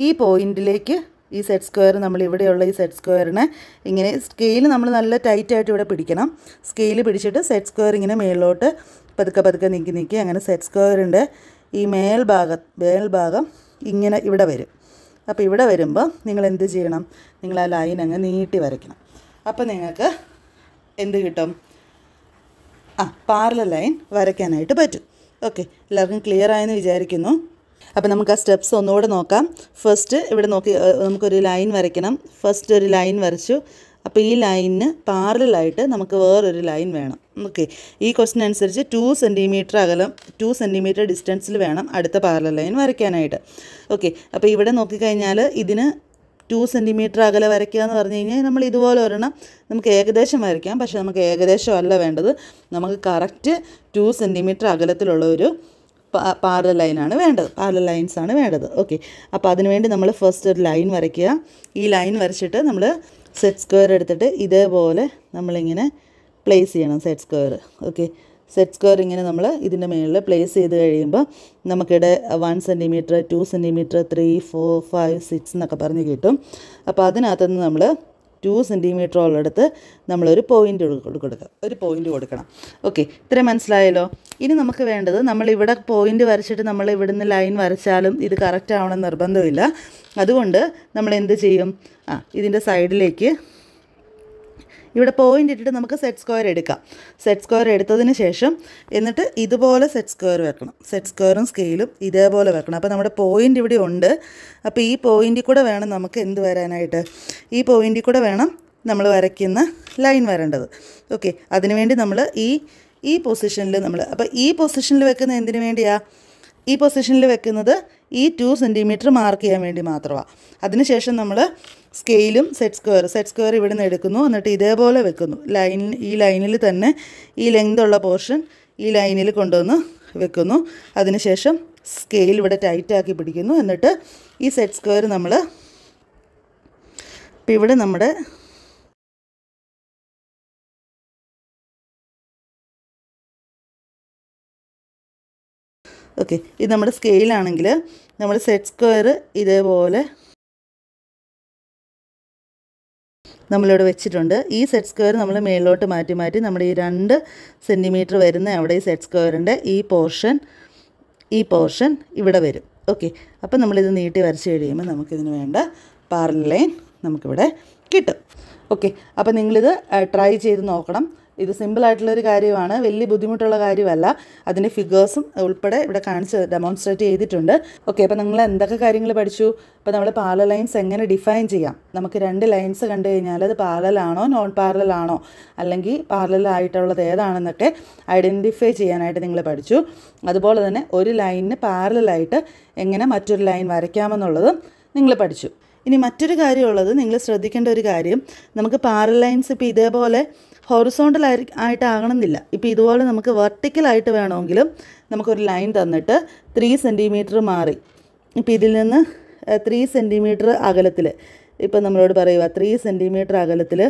ഈ പോയിൻറ്റിലേക്ക് ഈ സെറ്റ് സ്ക്വയർ നമ്മൾ ഇവിടെയുള്ള ഈ സെറ്റ് സ്ക്വയറിനെ ഇങ്ങനെ സ്കെയിൽ നമ്മൾ നല്ല ടൈറ്റായിട്ട് ഇവിടെ പിടിക്കണം സ്കെയിൽ പിടിച്ചിട്ട് സെറ്റ് സ്ക്വയർ ഇങ്ങനെ മേളിലോട്ട് പതുക്കെ പതുക്കെ നീക്കി നീക്കി അങ്ങനെ സെറ്റ് സ്ക്വയറിൻ്റെ ഈ മേൽഭാഗം മേൽഭാഗം ഇങ്ങനെ ഇവിടെ വരും അപ്പോൾ ഇവിടെ വരുമ്പോൾ നിങ്ങൾ എന്ത് ചെയ്യണം നിങ്ങൾ ആ ലൈൻ അങ്ങ് നീട്ടി വരയ്ക്കണം അപ്പോൾ നിങ്ങൾക്ക് എന്ത് കിട്ടും ആ പാർല ലൈൻ വരയ്ക്കാനായിട്ട് പറ്റും ഓക്കെ എല്ലാവർക്കും ക്ലിയർ ആയെന്ന് വിചാരിക്കുന്നു അപ്പോൾ നമുക്ക് ആ സ്റ്റെപ്സ് ഒന്നുകൂടെ നോക്കാം ഫസ്റ്റ് ഇവിടെ നോക്കി നമുക്കൊരു ലൈൻ വരയ്ക്കണം ഫസ്റ്റ് ഒരു ലൈൻ വരച്ചു അപ്പോൾ ഈ ലൈനിന് പാരലായിട്ട് നമുക്ക് വേറൊരു ലൈൻ വേണം ഓക്കെ ഈ ക്വസ്റ്റ്യൻ അനുസരിച്ച് ടു സെൻറ്റിമീറ്റർ അകലം ടു സെൻറ്റിമീറ്റർ ഡിസ്റ്റൻസിൽ വേണം അടുത്ത പാരലൽ ലൈൻ വരയ്ക്കാനായിട്ട് ഓക്കെ അപ്പോൾ ഇവിടെ നോക്കിക്കഴിഞ്ഞാൽ ഇതിന് ടു സെൻറ്റിമീറ്റർ അകലെ വരയ്ക്കുക എന്ന് പറഞ്ഞു കഴിഞ്ഞാൽ നമ്മൾ ഇതുപോലെ ഒരെണ്ണം നമുക്ക് ഏകദേശം വരയ്ക്കാം പക്ഷേ നമുക്ക് ഏകദേശം അല്ല വേണ്ടത് നമുക്ക് കറക്റ്റ് ടു സെൻറ്റിമീറ്റർ അകലത്തിലുള്ള ഒരു പാരൽ ലൈനാണ് വേണ്ടത് പാരൽ ലൈൻസ് ആണ് വേണ്ടത് ഓക്കെ അപ്പോൾ അതിനുവേണ്ടി നമ്മൾ ഫസ്റ്റ് ഒരു ലൈൻ വരയ്ക്കുക ഈ ലൈൻ വരച്ചിട്ട് നമ്മൾ സെറ്റ് സ്ക്വയർ എടുത്തിട്ട് ഇതേപോലെ നമ്മളിങ്ങനെ പ്ലേസ് ചെയ്യണം set square okay set square ഇങ്ങനെ നമ്മൾ ഇതിൻ്റെ മുകളിൽ പ്ലേസ് ചെയ്ത് കഴിയുമ്പോൾ നമുക്കിവിടെ one centimetre two centimetre three four five six എന്നൊക്കെ പറഞ്ഞ് കിട്ടും അപ്പോൾ അതിനകത്തുനിന്ന് നമ്മൾ ടു സെൻറ്റിമീറ്റർ ഉള്ളിടത്ത് നമ്മളൊരു പോയിൻ്റ് കൊടുക്കുക ഒരു പോയിൻ്റ് കൊടുക്കണം ഓക്കെ ഇത്ര മനസ്സിലായല്ലോ ഇനി നമുക്ക് വേണ്ടത് നമ്മളിവിടെ പോയിൻ്റ് വരച്ചിട്ട് നമ്മൾ ഇവിടുന്ന് ലൈൻ വരച്ചാലും ഇത് കറക്റ്റ് ആവണം നിർബന്ധമില്ല അതുകൊണ്ട് നമ്മൾ എന്ത് ചെയ്യും ആ ഇതിൻ്റെ സൈഡിലേക്ക് ഇവിടെ പോയിൻ്റ് ഇട്ടിട്ട് നമുക്ക് സെറ്റ് സ്ക്വയർ എടുക്കാം സെറ്റ് സ്ക്വയർ എടുത്തതിന് ശേഷം എന്നിട്ട് ഇതുപോലെ സെറ്റ് സ്ക്വയർ വെക്കണം സെറ്റ് സ്ക്വയറും സ്കെയിലും ഇതേപോലെ വെക്കണം അപ്പോൾ നമ്മുടെ പോയിൻ്റ് ഇവിടെ ഉണ്ട് അപ്പോൾ ഈ പോയിൻ്റിൽ കൂടെ വേണം നമുക്ക് എന്ത് വരാനായിട്ട് ഈ പോയിൻ്റിൽ കൂടെ വേണം നമ്മൾ വരയ്ക്കുന്ന ലൈൻ വരേണ്ടത് ഓക്കെ അതിനുവേണ്ടി നമ്മൾ ഈ ഈ പൊസിഷനിൽ നമ്മൾ അപ്പോൾ ഈ പൊസിഷനിൽ വെക്കുന്ന എന്തിനു വേണ്ടിയാണ് ഈ പൊസിഷനിൽ വെക്കുന്നത് ഈ ടു സെൻറ്റിമീറ്റർ മാർക്ക് ചെയ്യാൻ വേണ്ടി മാത്രമാണ് അതിനുശേഷം നമ്മൾ സ്കെയിലും സെറ്റ് സ്ക്വയർ സെറ്റ് സ്ക്വയർ ഇവിടെ നിന്ന് എടുക്കുന്നു എന്നിട്ട് ഇതേപോലെ വെക്കുന്നു ലൈൻ ഈ ലൈനിൽ തന്നെ ഈ ലെങ്ത് ഉള്ള പോർഷൻ ഈ ലൈനിൽ കൊണ്ടുവന്ന് വെക്കുന്നു അതിനുശേഷം സ്കെയിൽ ഇവിടെ ടൈറ്റാക്കി പിടിക്കുന്നു എന്നിട്ട് ഈ സെറ്റ് സ്ക്വയർ നമ്മൾ ഇപ്പം ഇവിടെ നമ്മുടെ ഓക്കെ ഇത് നമ്മുടെ സ്കെയിലാണെങ്കിൽ നമ്മൾ സെറ്റ് സ്ക്വയർ ഇതേപോലെ നമ്മളിവിടെ വെച്ചിട്ടുണ്ട് ഈ സെറ്റ് സ്ക്വയർ നമ്മൾ മേളിലോട്ട് മാറ്റി മാറ്റി നമ്മുടെ ഈ രണ്ട് സെൻറ്റിമീറ്റർ വരുന്ന അവിടെ ഈ സെറ്റ് സ്ക്വയറിൻ്റെ ഈ പോർഷൻ ഈ പോർഷൻ ഇവിടെ വരും ഓക്കെ അപ്പം നമ്മളിത് നീട്ടി വരച്ച് കഴിയുമ്പോൾ നമുക്കിതിന് വേണ്ട പാർലൈൻ നമുക്കിവിടെ കിട്ടും ഓക്കെ അപ്പോൾ നിങ്ങളിത് ട്രൈ ചെയ്ത് നോക്കണം ഇത് സിമ്പിളായിട്ടുള്ളൊരു കാര്യമാണ് വലിയ ബുദ്ധിമുട്ടുള്ള കാര്യമല്ല അതിൻ്റെ ഫിഗേഴ്സും ഉൾപ്പെടെ ഇവിടെ കാണിച്ച് ഡെമോൺസ്ട്രേറ്റ് ചെയ്തിട്ടുണ്ട് ഓക്കെ അപ്പോൾ നിങ്ങൾ എന്തൊക്കെ കാര്യങ്ങൾ പഠിച്ചു അപ്പോൾ നമ്മൾ പാല ലൈൻസ് എങ്ങനെ ഡിഫൈൻ ചെയ്യാം നമുക്ക് രണ്ട് ലൈൻസ് കണ്ടു കഴിഞ്ഞാൽ അത് പാലലാണോ നോൺ പാലലാണോ അല്ലെങ്കിൽ പാലലായിട്ടുള്ളത് ഏതാണെന്നൊക്കെ ഐഡൻറ്റിഫൈ ചെയ്യാനായിട്ട് നിങ്ങൾ പഠിച്ചു അതുപോലെ തന്നെ ഒരു ലൈനിന് പാരലായിട്ട് എങ്ങനെ മറ്റൊരു ലൈൻ വരയ്ക്കാമെന്നുള്ളതും നിങ്ങൾ പഠിച്ചു ഇനി മറ്റൊരു കാര്യമുള്ളത് നിങ്ങൾ ശ്രദ്ധിക്കേണ്ട ഒരു കാര്യം നമുക്ക് പാരലൈൻസ് ഇപ്പോൾ ഇതേപോലെ ഹൊറിസോണ്ടൽ ആയിട്ട് ആകണമെന്നില്ല ഇപ്പോൾ ഇതുപോലെ നമുക്ക് വെർട്ടിക്കലായിട്ട് വേണമെങ്കിലും നമുക്കൊരു ലൈൻ തന്നിട്ട് ത്രീ സെൻറ്റിമീറ്റർ മാറി ഇപ്പോൾ ഇതിൽ നിന്ന് ത്രീ സെൻറ്റിമീറ്റർ അകലത്തിൽ ഇപ്പം നമ്മളോട് പറയുക ത്രീ സെൻറ്റിമീറ്റർ അകലത്തിൽ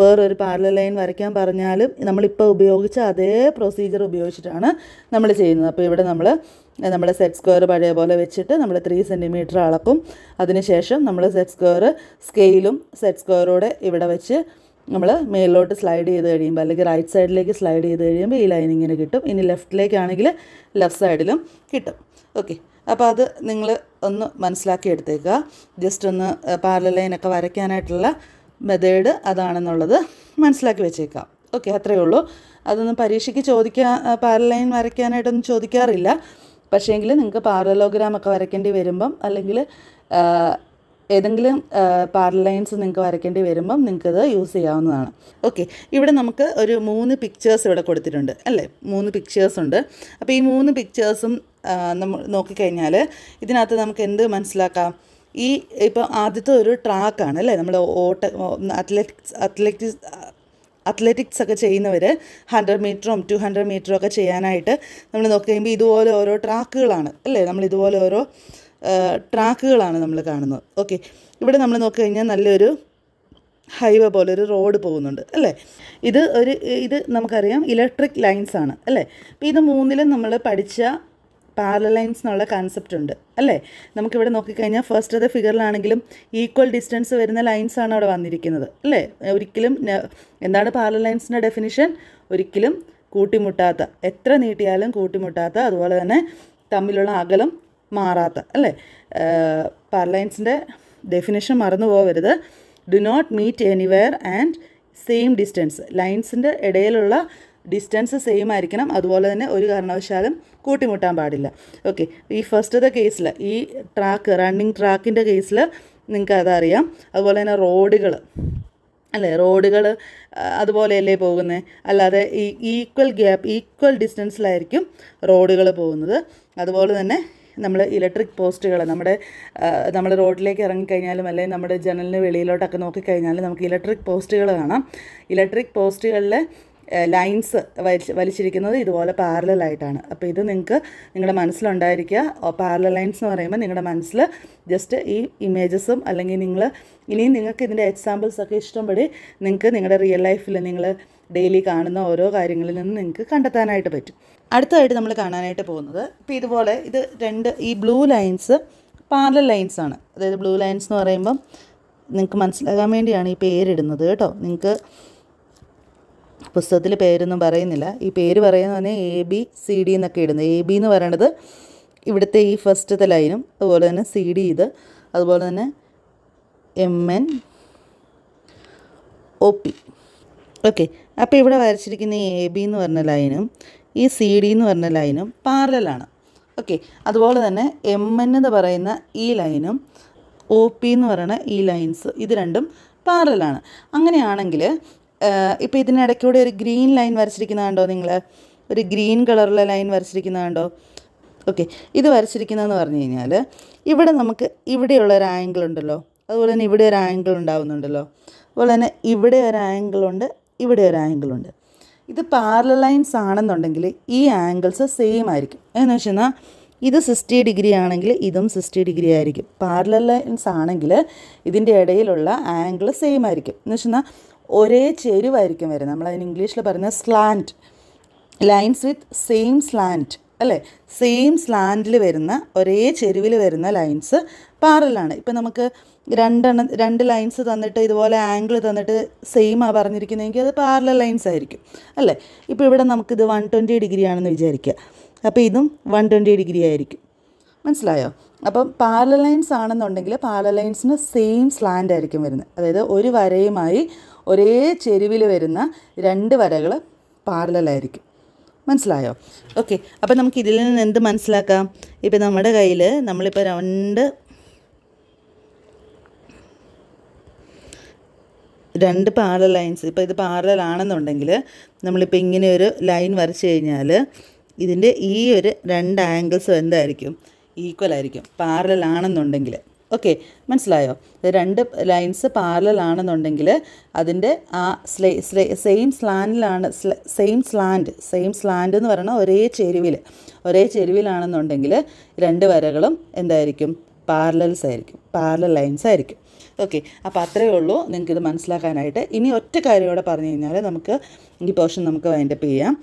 വേറൊരു പാരല ലൈൻ വരയ്ക്കാൻ പറഞ്ഞാലും നമ്മളിപ്പോൾ ഉപയോഗിച്ച അതേ പ്രൊസീജിയർ ഉപയോഗിച്ചിട്ടാണ് നമ്മൾ ചെയ്യുന്നത് അപ്പോൾ ഇവിടെ നമ്മൾ നമ്മുടെ സെറ്റ് സ്ക്വയർ പഴയ പോലെ വെച്ചിട്ട് നമ്മൾ ത്രീ സെൻറ്റിമീറ്റർ അളക്കും അതിനുശേഷം നമ്മൾ സെറ്റ് സ്ക്വയർ സ്കെയിലും സെറ്റ് സ്ക്വയറോടെ ഇവിടെ വെച്ച് നമ്മൾ മേലോട്ട് സ്ലൈഡ് ചെയ്ത് കഴിയുമ്പോൾ അല്ലെങ്കിൽ റൈറ്റ് സൈഡിലേക്ക് സ്ലൈഡ് ചെയ്ത് കഴിയുമ്പോൾ ഈ ലൈൻ ഇങ്ങനെ കിട്ടും ഇനി ലെഫ്റ്റിലേക്കാണെങ്കിൽ ലെഫ്റ്റ് സൈഡിലും കിട്ടും ഓക്കെ അപ്പോൾ അത് നിങ്ങൾ ഒന്ന് മനസ്സിലാക്കി എടുത്തേക്കുക ജസ്റ്റ് ഒന്ന് പാരലൽ ലൈനൊക്കെ വരയ്ക്കാനായിട്ടുള്ള മെത്തേഡ് അതാണെന്നുള്ളത് മനസ്സിലാക്കി വെച്ചേക്കാം ഓക്കെ അത്രയേ ഉള്ളൂ അതൊന്നും പരീക്ഷയ്ക്ക് ചോദിക്കാൻ പാരലൽ ലൈൻ വരയ്ക്കാനായിട്ടൊന്നും ചോദിക്കാറില്ല പക്ഷേങ്കിൽ നിങ്ങൾക്ക് പാരലോഗ്രാം ഒക്കെ വരയ്ക്കേണ്ടി വരുമ്പം അല്ലെങ്കിൽ ഏതെങ്കിലും പാരൽ ലൈൻസ് നിങ്ങൾക്ക് വരയ്ക്കേണ്ടി വരുമ്പം നിങ്ങൾക്കത് യൂസ് ചെയ്യാവുന്നതാണ് ഓക്കെ ഇവിടെ നമുക്ക് ഒരു മൂന്ന് പിക്ചേഴ്സ് ഇവിടെ കൊടുത്തിട്ടുണ്ട് അല്ലേ മൂന്ന് പിക്ചേഴ്സ് ഉണ്ട് അപ്പോൾ ഈ മൂന്ന് പിക്ചേഴ്സും നമ്മൾ നോക്കിക്കഴിഞ്ഞാൽ ഇതിനകത്ത് നമുക്ക് എന്ത് മനസ്സിലാക്കാം ഈ ഇപ്പോൾ ആദ്യത്തെ ഒരു ട്രാക്കാണ് അല്ലേ നമ്മൾ ഓട്ട അത്ലറ്റിക്സ് അത്ലറ്റിക്സ് അത്ലറ്റിക്സ് ഒക്കെ ചെയ്യുന്നവർ ഹൺഡ്രഡ് മീറ്ററും ടു ഹൺഡ്രഡ് മീറ്ററും ഒക്കെ ചെയ്യാനായിട്ട് നമ്മൾ നോക്കി കഴിയുമ്പോൾ ഇതുപോലെ ഓരോ ട്രാക്കുകളാണ് അല്ലേ നമ്മൾ ഇതുപോലെ ഓരോ ട്രാക്കുകളാണ് നമ്മൾ കാണുന്നത് ഓക്കെ ഇവിടെ നമ്മൾ നോക്കിക്കഴിഞ്ഞാൽ നല്ലൊരു ഹൈവേ പോലെ ഒരു റോഡ് പോകുന്നുണ്ട് അല്ലേ ഇത് ഒരു ഇത് നമുക്കറിയാം ഇലക്ട്രിക് ലൈൻസ് ആണ് അല്ലേ അപ്പോൾ ഇത് മൂന്നിലും നമ്മൾ പഠിച്ച പാരല ലൈൻസ് എന്നുള്ള കൺസെപ്റ്റ് ഉണ്ട് അല്ലേ നമുക്കിവിടെ നോക്കിക്കഴിഞ്ഞാൽ അത് ഫിഗറിലാണെങ്കിലും ഈക്വൽ ഡിസ്റ്റൻസ് വരുന്ന ലൈൻസ് ആണ് അവിടെ വന്നിരിക്കുന്നത് അല്ലേ ഒരിക്കലും എന്താണ് പാരല ലൈൻസിൻ്റെ ഡെഫിനിഷൻ ഒരിക്കലും കൂട്ടിമുട്ടാത്ത എത്ര നീട്ടിയാലും കൂട്ടിമുട്ടാത്ത അതുപോലെ തന്നെ തമ്മിലുള്ള അകലം മാറാത്ത അല്ലേ പാർലൈൻസിൻ്റെ ഡെഫിനേഷൻ മറന്നു പോകരുത് do not meet anywhere and same distance ലൈൻസിൻ്റെ ഇടയിലുള്ള ഡിസ്റ്റൻസ് സെയിം ആയിരിക്കണം അതുപോലെ തന്നെ ഒരു കാരണവശാലും കൂട്ടിമുട്ടാൻ പാടില്ല ഓക്കെ ഈ ഫസ്റ്റത്തെ കേസിൽ ഈ ട്രാക്ക് റണ്ണിങ് ട്രാക്കിൻ്റെ കേസിൽ നിങ്ങൾക്ക് അതറിയാം അതുപോലെ തന്നെ റോഡുകൾ അല്ലേ റോഡുകൾ അതുപോലെയല്ലേ പോകുന്നത് അല്ലാതെ ഈ ഈക്വൽ ഗ്യാപ്പ് ഈക്വൽ ഡിസ്റ്റൻസിലായിരിക്കും റോഡുകൾ പോകുന്നത് അതുപോലെ തന്നെ നമ്മൾ ഇലക്ട്രിക് പോസ്റ്റുകൾ നമ്മുടെ നമ്മൾ റോഡിലേക്ക് ഇറങ്ങിക്കഴിഞ്ഞാലും അല്ലെങ്കിൽ നമ്മുടെ ജനലിന് വെളിയിലോട്ടൊക്കെ നോക്കിക്കഴിഞ്ഞാൽ നമുക്ക് ഇലക്ട്രിക് പോസ്റ്റുകൾ കാണാം ഇലക്ട്രിക് പോസ്റ്റുകളിൽ ലൈൻസ് വലിച്ചിരിക്കുന്നത് ഇതുപോലെ പാരലായിട്ടാണ് അപ്പോൾ ഇത് നിങ്ങൾക്ക് നിങ്ങളുടെ മനസ്സിലുണ്ടായിരിക്കുക പാരല ലൈൻസ് എന്ന് പറയുമ്പോൾ നിങ്ങളുടെ മനസ്സിൽ ജസ്റ്റ് ഈ ഇമേജസും അല്ലെങ്കിൽ നിങ്ങൾ ഇനിയും നിങ്ങൾക്ക് ഇതിൻ്റെ എക്സാമ്പിൾസ് ഒക്കെ ഇഷ്ടംപടി നിങ്ങൾക്ക് നിങ്ങളുടെ റിയൽ ലൈഫിൽ നിങ്ങൾ ഡെയിലി കാണുന്ന ഓരോ കാര്യങ്ങളിൽ നിന്ന് നിങ്ങൾക്ക് കണ്ടെത്താനായിട്ട് പറ്റും അടുത്തതായിട്ട് നമ്മൾ കാണാനായിട്ട് പോകുന്നത് ഇപ്പോൾ ഇതുപോലെ ഇത് രണ്ട് ഈ ബ്ലൂ ലൈൻസ് പാരലൽ ലൈൻസ് ആണ് അതായത് ബ്ലൂ ലൈൻസ് എന്ന് പറയുമ്പം നിങ്ങൾക്ക് മനസ്സിലാക്കാൻ വേണ്ടിയാണ് ഈ പേരിടുന്നത് കേട്ടോ നിങ്ങൾക്ക് പുസ്തകത്തിൽ പേരൊന്നും പറയുന്നില്ല ഈ പേര് പറയുന്ന തന്നെ എ ബി സി ഡി എന്നൊക്കെ ഇടുന്നത് എ ബി എന്ന് പറയണത് ഇവിടുത്തെ ഈ ഫസ്റ്റത്തെ ലൈനും അതുപോലെ തന്നെ സി ഡി ഇത് അതുപോലെ തന്നെ M N O P okay അപ്പോൾ ഇവിടെ വരച്ചിരിക്കുന്ന എ ബി എന്ന് പറഞ്ഞ ലൈനും ഈ സി ഡി എന്ന് പറഞ്ഞ ലൈനും പാരലാണ് ഓക്കെ അതുപോലെ തന്നെ എം എൻ എന്ന് പറയുന്ന ഈ ലൈനും ഒ പി എന്ന് പറയുന്ന ഈ ലൈൻസ് ഇത് രണ്ടും പാരലാണ് അങ്ങനെയാണെങ്കിൽ ഇപ്പോൾ ഇതിനിടയ്ക്കൂടെ ഒരു ഗ്രീൻ ലൈൻ വരച്ചിരിക്കുന്നത് കണ്ടോ നിങ്ങൾ ഒരു ഗ്രീൻ കളറിലെ ലൈൻ വരച്ചിരിക്കുന്നത് കണ്ടോ ഓക്കെ ഇത് വരച്ചിരിക്കുന്നതെന്ന് പറഞ്ഞു കഴിഞ്ഞാൽ ഇവിടെ നമുക്ക് ഇവിടെയുള്ള ഒരു ആംഗിൾ ഉണ്ടല്ലോ അതുപോലെ തന്നെ ഇവിടെ ഒരു ആംഗിൾ ഉണ്ടാവുന്നുണ്ടല്ലോ അതുപോലെ തന്നെ ഇവിടെ ഒരു ആംഗിളുണ്ട് ഇവിടെ ഒരു ആംഗിളുണ്ട് ഇത് പാരല ലൈൻസ് ആണെന്നുണ്ടെങ്കിൽ ഈ ആംഗിൾസ് സെയിം ആയിരിക്കും എന്ന് വെച്ചാൽ ഇത് സിക്സ്റ്റി ഡിഗ്രി ആണെങ്കിൽ ഇതും സിക്സ്റ്റി ഡിഗ്രി ആയിരിക്കും പാരല ലൈൻസ് ആണെങ്കിൽ ഇതിൻ്റെ ഇടയിലുള്ള ആംഗിൾ സെയിം ആയിരിക്കും എന്ന് വെച്ചാൽ ഒരേ ചേരുവായിരിക്കും വരുന്നത് നമ്മളതിന് ഇംഗ്ലീഷിൽ പറയുന്ന സ്ലാൻറ്റ് ലൈൻസ് വിത്ത് സെയിം സ്ലാൻറ്റ് അല്ലേ സെയിം സ്ലാൻഡിൽ വരുന്ന ഒരേ ചെരുവിൽ വരുന്ന ലൈൻസ് പാറലാണ് ഇപ്പം നമുക്ക് രണ്ടെണ്ണം രണ്ട് ലൈൻസ് തന്നിട്ട് ഇതുപോലെ ആംഗിൾ തന്നിട്ട് സെയിം ആ പറഞ്ഞിരിക്കുന്നതെങ്കിൽ അത് പാരലൽ ലൈൻസ് ആയിരിക്കും അല്ലേ ഇപ്പോൾ ഇവിടെ നമുക്കിത് വൺ ട്വൻറ്റി ഡിഗ്രി ആണെന്ന് വിചാരിക്കുക അപ്പോൾ ഇതും വൺ ട്വൻറ്റി ഡിഗ്രി ആയിരിക്കും മനസ്സിലായോ അപ്പം പാരലൽ ലൈൻസ് ആണെന്നുണ്ടെങ്കിൽ പാരലൽ ലൈൻസിന് സെയിം സ്ലാൻഡ് ആയിരിക്കും വരുന്നത് അതായത് ഒരു വരയുമായി ഒരേ ചെരുവിൽ വരുന്ന രണ്ട് വരകൾ പാരലായിരിക്കും മനസ്സിലായോ ഓക്കെ അപ്പോൾ നമുക്ക് ഇതിൽ നിന്ന് എന്ത് മനസ്സിലാക്കാം ഇപ്പം നമ്മുടെ കയ്യിൽ നമ്മളിപ്പോൾ രണ്ട് രണ്ട് പാരൽ ലൈൻസ് ഇപ്പോൾ ഇത് പാരലാണെന്നുണ്ടെങ്കിൽ നമ്മളിപ്പോൾ ഇങ്ങനെ ഒരു ലൈൻ വരച്ചു കഴിഞ്ഞാൽ ഇതിൻ്റെ ഈ ഒരു രണ്ട് ആംഗിൾസ് എന്തായിരിക്കും ഈക്വൽ ആയിരിക്കും ആണെന്നുണ്ടെങ്കിൽ ഓക്കെ മനസ്സിലായോ രണ്ട് ലൈൻസ് ആണെന്നുണ്ടെങ്കിൽ അതിൻ്റെ ആ സ്ലേ സ്ലേ സെയിം സ്ലാൻഡിലാണ് സെയിം സ്ലാൻഡ് സെയിം സ്ലാൻഡ് എന്ന് പറയുന്ന ഒരേ ചെരുവിൽ ഒരേ ചെരുവിലാണെന്നുണ്ടെങ്കിൽ രണ്ട് വരകളും എന്തായിരിക്കും പാരലൽസ് ആയിരിക്കും പാരലൽ ലൈൻസ് ആയിരിക്കും ഓക്കെ അപ്പോൾ അത്രയേ ഉള്ളൂ നിങ്ങൾക്കിത് മനസ്സിലാക്കാനായിട്ട് ഇനി ഒറ്റ കാര്യം കൂടെ പറഞ്ഞു കഴിഞ്ഞാൽ നമുക്ക് ഈ പോർഷൻ നമുക്ക് വൈൻഡപ്പ് ചെയ്യാം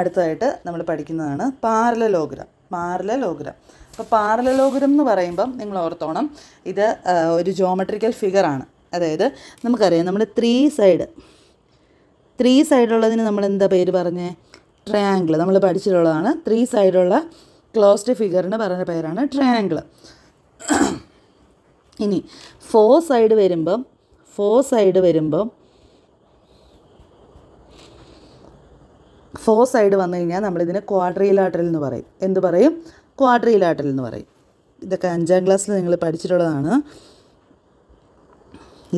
അടുത്തതായിട്ട് നമ്മൾ പഠിക്കുന്നതാണ് പാരലലോഗ്രാം പാരലലോഗ്രാം അപ്പോൾ പാരലലോഗ്രം എന്ന് പറയുമ്പം നിങ്ങൾ ഓർത്തോണം ഇത് ഒരു ജോമെട്രിക്കൽ ഫിഗറാണ് അതായത് നമുക്കറിയാം നമ്മൾ ത്രീ സൈഡ് ത്രീ സൈഡുള്ളതിന് നമ്മൾ എന്താ പേര് പറഞ്ഞേ ട്രയാങ്കിൾ നമ്മൾ പഠിച്ചിട്ടുള്ളതാണ് ത്രീ സൈഡുള്ള ക്ലോസ്ഡ് ഫിഗറിന് പറഞ്ഞ പേരാണ് ട്രയാങ്കിൾ ഇനി ഫോർ സൈഡ് വരുമ്പം ഫോർ സൈഡ് വരുമ്പം ഫോർ സൈഡ് വന്നു കഴിഞ്ഞാൽ നമ്മളിതിനെ ക്വാഡ്രിലാട്രൽ എന്ന് പറയും എന്ത് പറയും ക്വാഡ്രിലാട്ടൽ എന്ന് പറയും ഇതൊക്കെ അഞ്ചാം ക്ലാസ്സിൽ നിങ്ങൾ പഠിച്ചിട്ടുള്ളതാണ്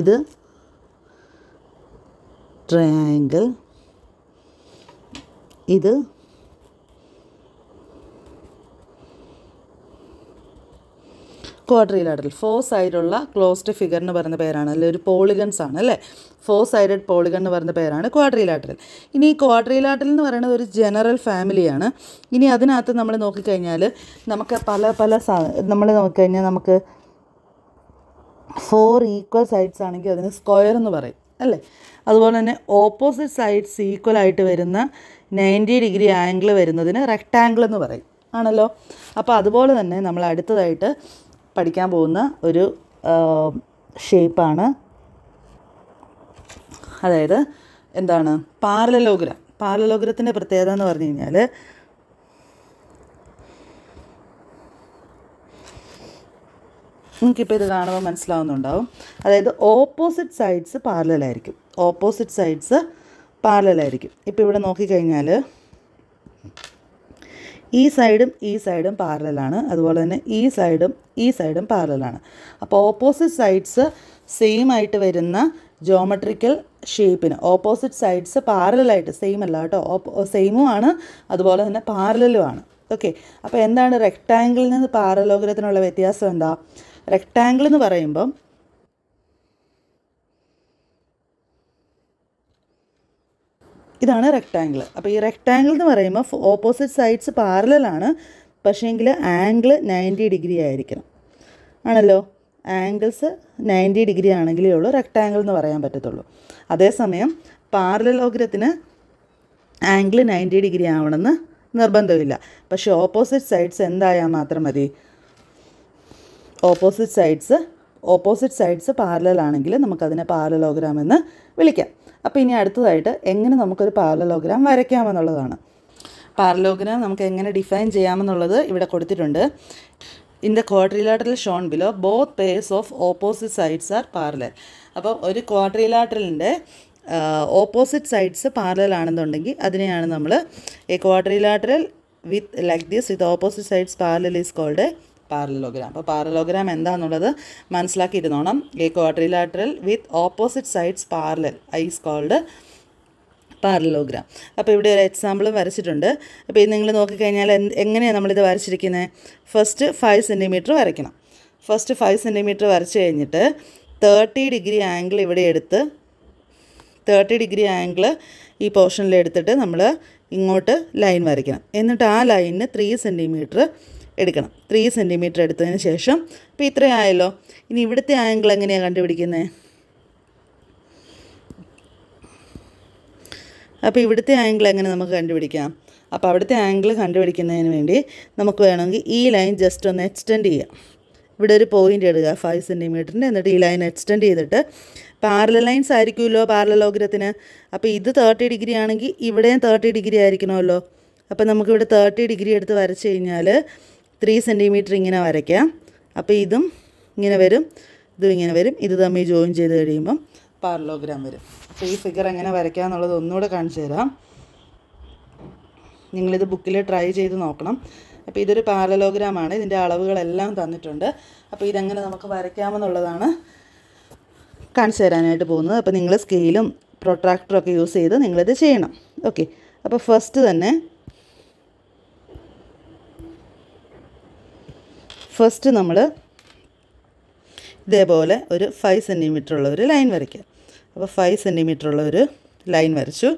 ഇത് ട്രയാങ്കിൾ ഇത് ക്വാഡ്രിലാറ്ററൽ ഫോർ സൈഡുള്ള ക്ലോസ്ഡ് ഫിഗർ എന്ന് പറയുന്ന പേരാണ് അല്ലെങ്കിൽ ഒരു പോളിഗൺസ് ആണ് അല്ലേ ഫോർ സൈഡഡ് പോളിഗൺ എന്ന് പറയുന്ന പേരാണ് ക്വാഡ്രിലാറ്ററൽ ഇനി ഈ എന്ന് പറയുന്നത് ഒരു ജനറൽ ഫാമിലിയാണ് ഇനി അതിനകത്ത് നമ്മൾ നോക്കിക്കഴിഞ്ഞാൽ നമുക്ക് പല പല നമ്മൾ നോക്കിക്കഴിഞ്ഞാൽ നമുക്ക് ഫോർ ഈക്വൽ സൈഡ്സ് ആണെങ്കിൽ അതിന് സ്ക്വയർ എന്ന് പറയും അല്ലേ അതുപോലെ തന്നെ ഓപ്പോസിറ്റ് സൈഡ്സ് ഈക്വൽ ആയിട്ട് വരുന്ന നയൻറ്റി ഡിഗ്രി ആംഗിൾ വരുന്നതിന് റെക്റ്റാംഗിൾ എന്ന് പറയും ആണല്ലോ അപ്പോൾ അതുപോലെ തന്നെ നമ്മൾ അടുത്തതായിട്ട് പഠിക്കാൻ പോകുന്ന ഒരു ഷേപ്പാണ് അതായത് എന്താണ് പാരലോഗ്രം പാർലലോഗ്രത്തിൻ്റെ പ്രത്യേകത എന്ന് പറഞ്ഞു കഴിഞ്ഞാൽ നിങ്ങൾക്കിപ്പോൾ ഇത് കാണുമ്പോൾ മനസ്സിലാവുന്നുണ്ടാവും അതായത് ഓപ്പോസിറ്റ് സൈഡ്സ് പാർലലായിരിക്കും ഓപ്പോസിറ്റ് സൈഡ്സ് പാർലലായിരിക്കും ഇപ്പോൾ ഇവിടെ നോക്കിക്കഴിഞ്ഞാൽ ഈ സൈഡും ഈ സൈഡും പാരലാണ് അതുപോലെ തന്നെ ഈ സൈഡും ഈ സൈഡും പാരലാണ് അപ്പോൾ ഓപ്പോസിറ്റ് സൈഡ്സ് സെയിം ആയിട്ട് വരുന്ന ജോമെട്രിക്കൽ ഷേപ്പിന് ഓപ്പോസിറ്റ് സൈഡ്സ് പാരലായിട്ട് സെയിം അല്ല കേട്ടോ സെയിമും ആണ് അതുപോലെ തന്നെ പാരലുമാണ് ഓക്കെ അപ്പോൾ എന്താണ് റെക്റ്റാങ്കിളിൽ നിന്ന് പാരലോഗ്രത്തിനുള്ള വ്യത്യാസം എന്താ റെക്റ്റാങ്കിൾ എന്ന് പറയുമ്പം ഇതാണ് റെക്റ്റാങ്കിൾ അപ്പോൾ ഈ റെക്റ്റാങ്കിൾ എന്ന് പറയുമ്പോൾ ഓപ്പോസിറ്റ് സൈഡ്സ് പാരലാണ് പക്ഷേങ്കിൽ ആംഗിൾ നയൻറ്റി ഡിഗ്രി ആയിരിക്കണം ആണല്ലോ ആംഗിൾസ് നയൻറ്റി ഡിഗ്രി ആണെങ്കിലേ ഉള്ളൂ റെക്റ്റാങ്കിൾ എന്ന് പറയാൻ പറ്റത്തുള്ളൂ അതേസമയം പാരലോഗ്രത്തിന് ആംഗിൾ നയൻറ്റി ഡിഗ്രി ആവണമെന്ന് നിർബന്ധമില്ല പക്ഷേ ഓപ്പോസിറ്റ് സൈഡ്സ് എന്തായാൽ മാത്രം മതി ഓപ്പോസിറ്റ് സൈഡ്സ് ഓപ്പോസിറ്റ് സൈഡ്സ് പാരലാണെങ്കിൽ നമുക്കതിനെ പാരലോഗ്രാം എന്ന് വിളിക്കാം അപ്പോൾ ഇനി അടുത്തതായിട്ട് എങ്ങനെ നമുക്കൊരു പാരലോഗ്രാം വരയ്ക്കാമെന്നുള്ളതാണ് പാർലോഗ്രാം നമുക്ക് എങ്ങനെ ഡിഫൈൻ ചെയ്യാമെന്നുള്ളത് ഇവിടെ കൊടുത്തിട്ടുണ്ട് in the quadrilateral shown below both pairs of opposite sides are parallel അപ്പോൾ ഒരു ക്വാഡ്രിലാറ്ററലിൻ്റെ ഓപ്പോസിറ്റ് സൈഡ്സ് പാരലൽ ആണെന്നുണ്ടെങ്കിൽ അതിനെയാണ് നമ്മൾ a quadrilateral with like this with opposite sides parallel is called parallelogram അപ്പോൾ പാരലോഗ്രാം എന്താണെന്നുള്ളത് മനസ്സിലാക്കിയിരുന്നോണം a quadrilateral with opposite sides parallel is called parallelogram അപ്പോൾ ഇവിടെ ഒരു എക്സാമ്പിളും വരച്ചിട്ടുണ്ട് അപ്പോൾ ഇത് നിങ്ങൾ നോക്കിക്കഴിഞ്ഞാൽ എങ്ങനെയാണ് നമ്മളിത് വരച്ചിരിക്കുന്നത് ഫസ്റ്റ് ഫൈവ് സെൻറ്റിമീറ്റർ വരയ്ക്കണം ഫസ്റ്റ് ഫൈവ് സെൻറ്റിമീറ്റർ വരച്ച് കഴിഞ്ഞിട്ട് തേർട്ടി ഡിഗ്രി ആംഗിൾ ഇവിടെ എടുത്ത് തേർട്ടി ഡിഗ്രി ആംഗിൾ ഈ പോർഷനിൽ എടുത്തിട്ട് നമ്മൾ ഇങ്ങോട്ട് ലൈൻ വരയ്ക്കണം എന്നിട്ട് ആ ലൈനിന് ത്രീ സെൻറ്റിമീറ്റർ എടുക്കണം ത്രീ സെൻറ്റിമീറ്റർ എടുത്തതിന് ശേഷം അപ്പോൾ ഇത്രയായല്ലോ ഇനി ഇവിടുത്തെ ആംഗിൾ എങ്ങനെയാണ് കണ്ടുപിടിക്കുന്നത് അപ്പോൾ ഇവിടുത്തെ ആംഗിൾ എങ്ങനെ നമുക്ക് കണ്ടുപിടിക്കാം അപ്പോൾ അവിടുത്തെ ആംഗിൾ കണ്ടുപിടിക്കുന്നതിന് വേണ്ടി നമുക്ക് വേണമെങ്കിൽ ഈ ലൈൻ ജസ്റ്റ് ഒന്ന് എക്സ്റ്റെൻഡ് ചെയ്യാം ഇവിടെ ഒരു പോയിൻ്റ് ഇടുക ഫൈവ് സെൻറ്റിമീറ്ററിൻ്റെ എന്നിട്ട് ഈ ലൈൻ എക്സ്റ്റെൻഡ് ചെയ്തിട്ട് പാരല ലൈൻസ് ആയിരിക്കുമല്ലോ പാരലലോഗ്രത്തിന് അപ്പോൾ ഇത് തേർട്ടി ഡിഗ്രി ആണെങ്കിൽ ഇവിടെയും തേർട്ടി ഡിഗ്രി ആയിരിക്കണമല്ലോ അപ്പോൾ നമുക്കിവിടെ തേർട്ടി ഡിഗ്രി എടുത്ത് വരച്ച് കഴിഞ്ഞാൽ ത്രീ സെൻറ്റിമീറ്റർ ഇങ്ങനെ വരയ്ക്കാം അപ്പോൾ ഇതും ഇങ്ങനെ വരും ഇതും ഇങ്ങനെ വരും ഇത് തമ്മിൽ ജോയിൻ ചെയ്ത് കഴിയുമ്പം പാർലോഗ്രാം വരും അപ്പോൾ ഈ ഫിഗർ എങ്ങനെ വരയ്ക്കാം എന്നുള്ളത് ഒന്നുകൂടെ കാണിച്ചു തരാം നിങ്ങളിത് ബുക്കിൽ ട്രൈ ചെയ്ത് നോക്കണം അപ്പോൾ ഇതൊരു പാരലോഗ്രാമാണ് ഇതിൻ്റെ അളവുകളെല്ലാം തന്നിട്ടുണ്ട് അപ്പോൾ ഇതെങ്ങനെ നമുക്ക് വരയ്ക്കാമെന്നുള്ളതാണ് കാണിച്ചു തരാനായിട്ട് പോകുന്നത് അപ്പോൾ നിങ്ങൾ സ്കെയിലും ഒക്കെ യൂസ് ചെയ്ത് നിങ്ങളിത് ചെയ്യണം ഓക്കെ അപ്പോൾ ഫസ്റ്റ് തന്നെ ഫസ്റ്റ് നമ്മൾ ഇതേപോലെ ഒരു ഫൈവ് സെൻറ്റിമീറ്റർ ഉള്ള ഒരു ലൈൻ വരയ്ക്കാം അപ്പോൾ ഫൈവ് സെൻറ്റിമീറ്റർ ഉള്ള ഒരു ലൈൻ വരച്ചു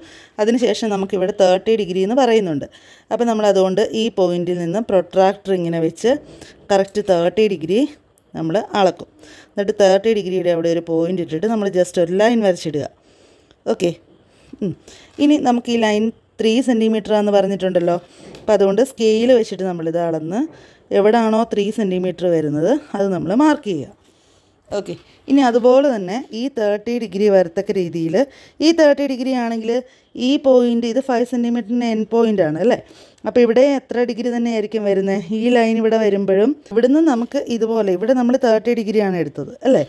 അതിനുശേഷം നമുക്കിവിടെ തേർട്ടി ഡിഗ്രി എന്ന് പറയുന്നുണ്ട് അപ്പോൾ നമ്മൾ അതുകൊണ്ട് ഈ പോയിന്റിൽ നിന്ന് പ്രൊട്രാക്ടർ ഇങ്ങനെ വെച്ച് കറക്റ്റ് തേർട്ടി ഡിഗ്രി നമ്മൾ അളക്കും എന്നിട്ട് തേർട്ടി ഡിഗ്രിയുടെ അവിടെ ഒരു പോയിൻ്റ് ഇട്ടിട്ട് നമ്മൾ ജസ്റ്റ് ഒരു ലൈൻ വരച്ചിടുക ഓക്കെ ഇനി നമുക്ക് ഈ ലൈൻ ത്രീ സെൻറ്റിമീറ്റർ ആണെന്ന് പറഞ്ഞിട്ടുണ്ടല്ലോ അപ്പോൾ അതുകൊണ്ട് സ്കെയിൽ വെച്ചിട്ട് നമ്മളിത് അളന്ന് എവിടാണോ ത്രീ സെൻറ്റിമീറ്റർ വരുന്നത് അത് നമ്മൾ മാർക്ക് ചെയ്യുക ഓക്കെ ഇനി അതുപോലെ തന്നെ ഈ തേർട്ടി ഡിഗ്രി വരത്തക്ക രീതിയിൽ ഈ തേർട്ടി ഡിഗ്രി ആണെങ്കിൽ ഈ പോയിൻ്റ് ഇത് ഫൈവ് സെൻറ്റിമീറ്ററിൻ്റെ എൻ പോയിൻ്റ് ആണ് അല്ലേ അപ്പോൾ ഇവിടെ എത്ര ഡിഗ്രി തന്നെ ആയിരിക്കും വരുന്നത് ഈ ലൈൻ ഇവിടെ വരുമ്പോഴും ഇവിടുന്ന് നമുക്ക് ഇതുപോലെ ഇവിടെ നമ്മൾ തേർട്ടി ഡിഗ്രിയാണ് എടുത്തത് അല്ലേ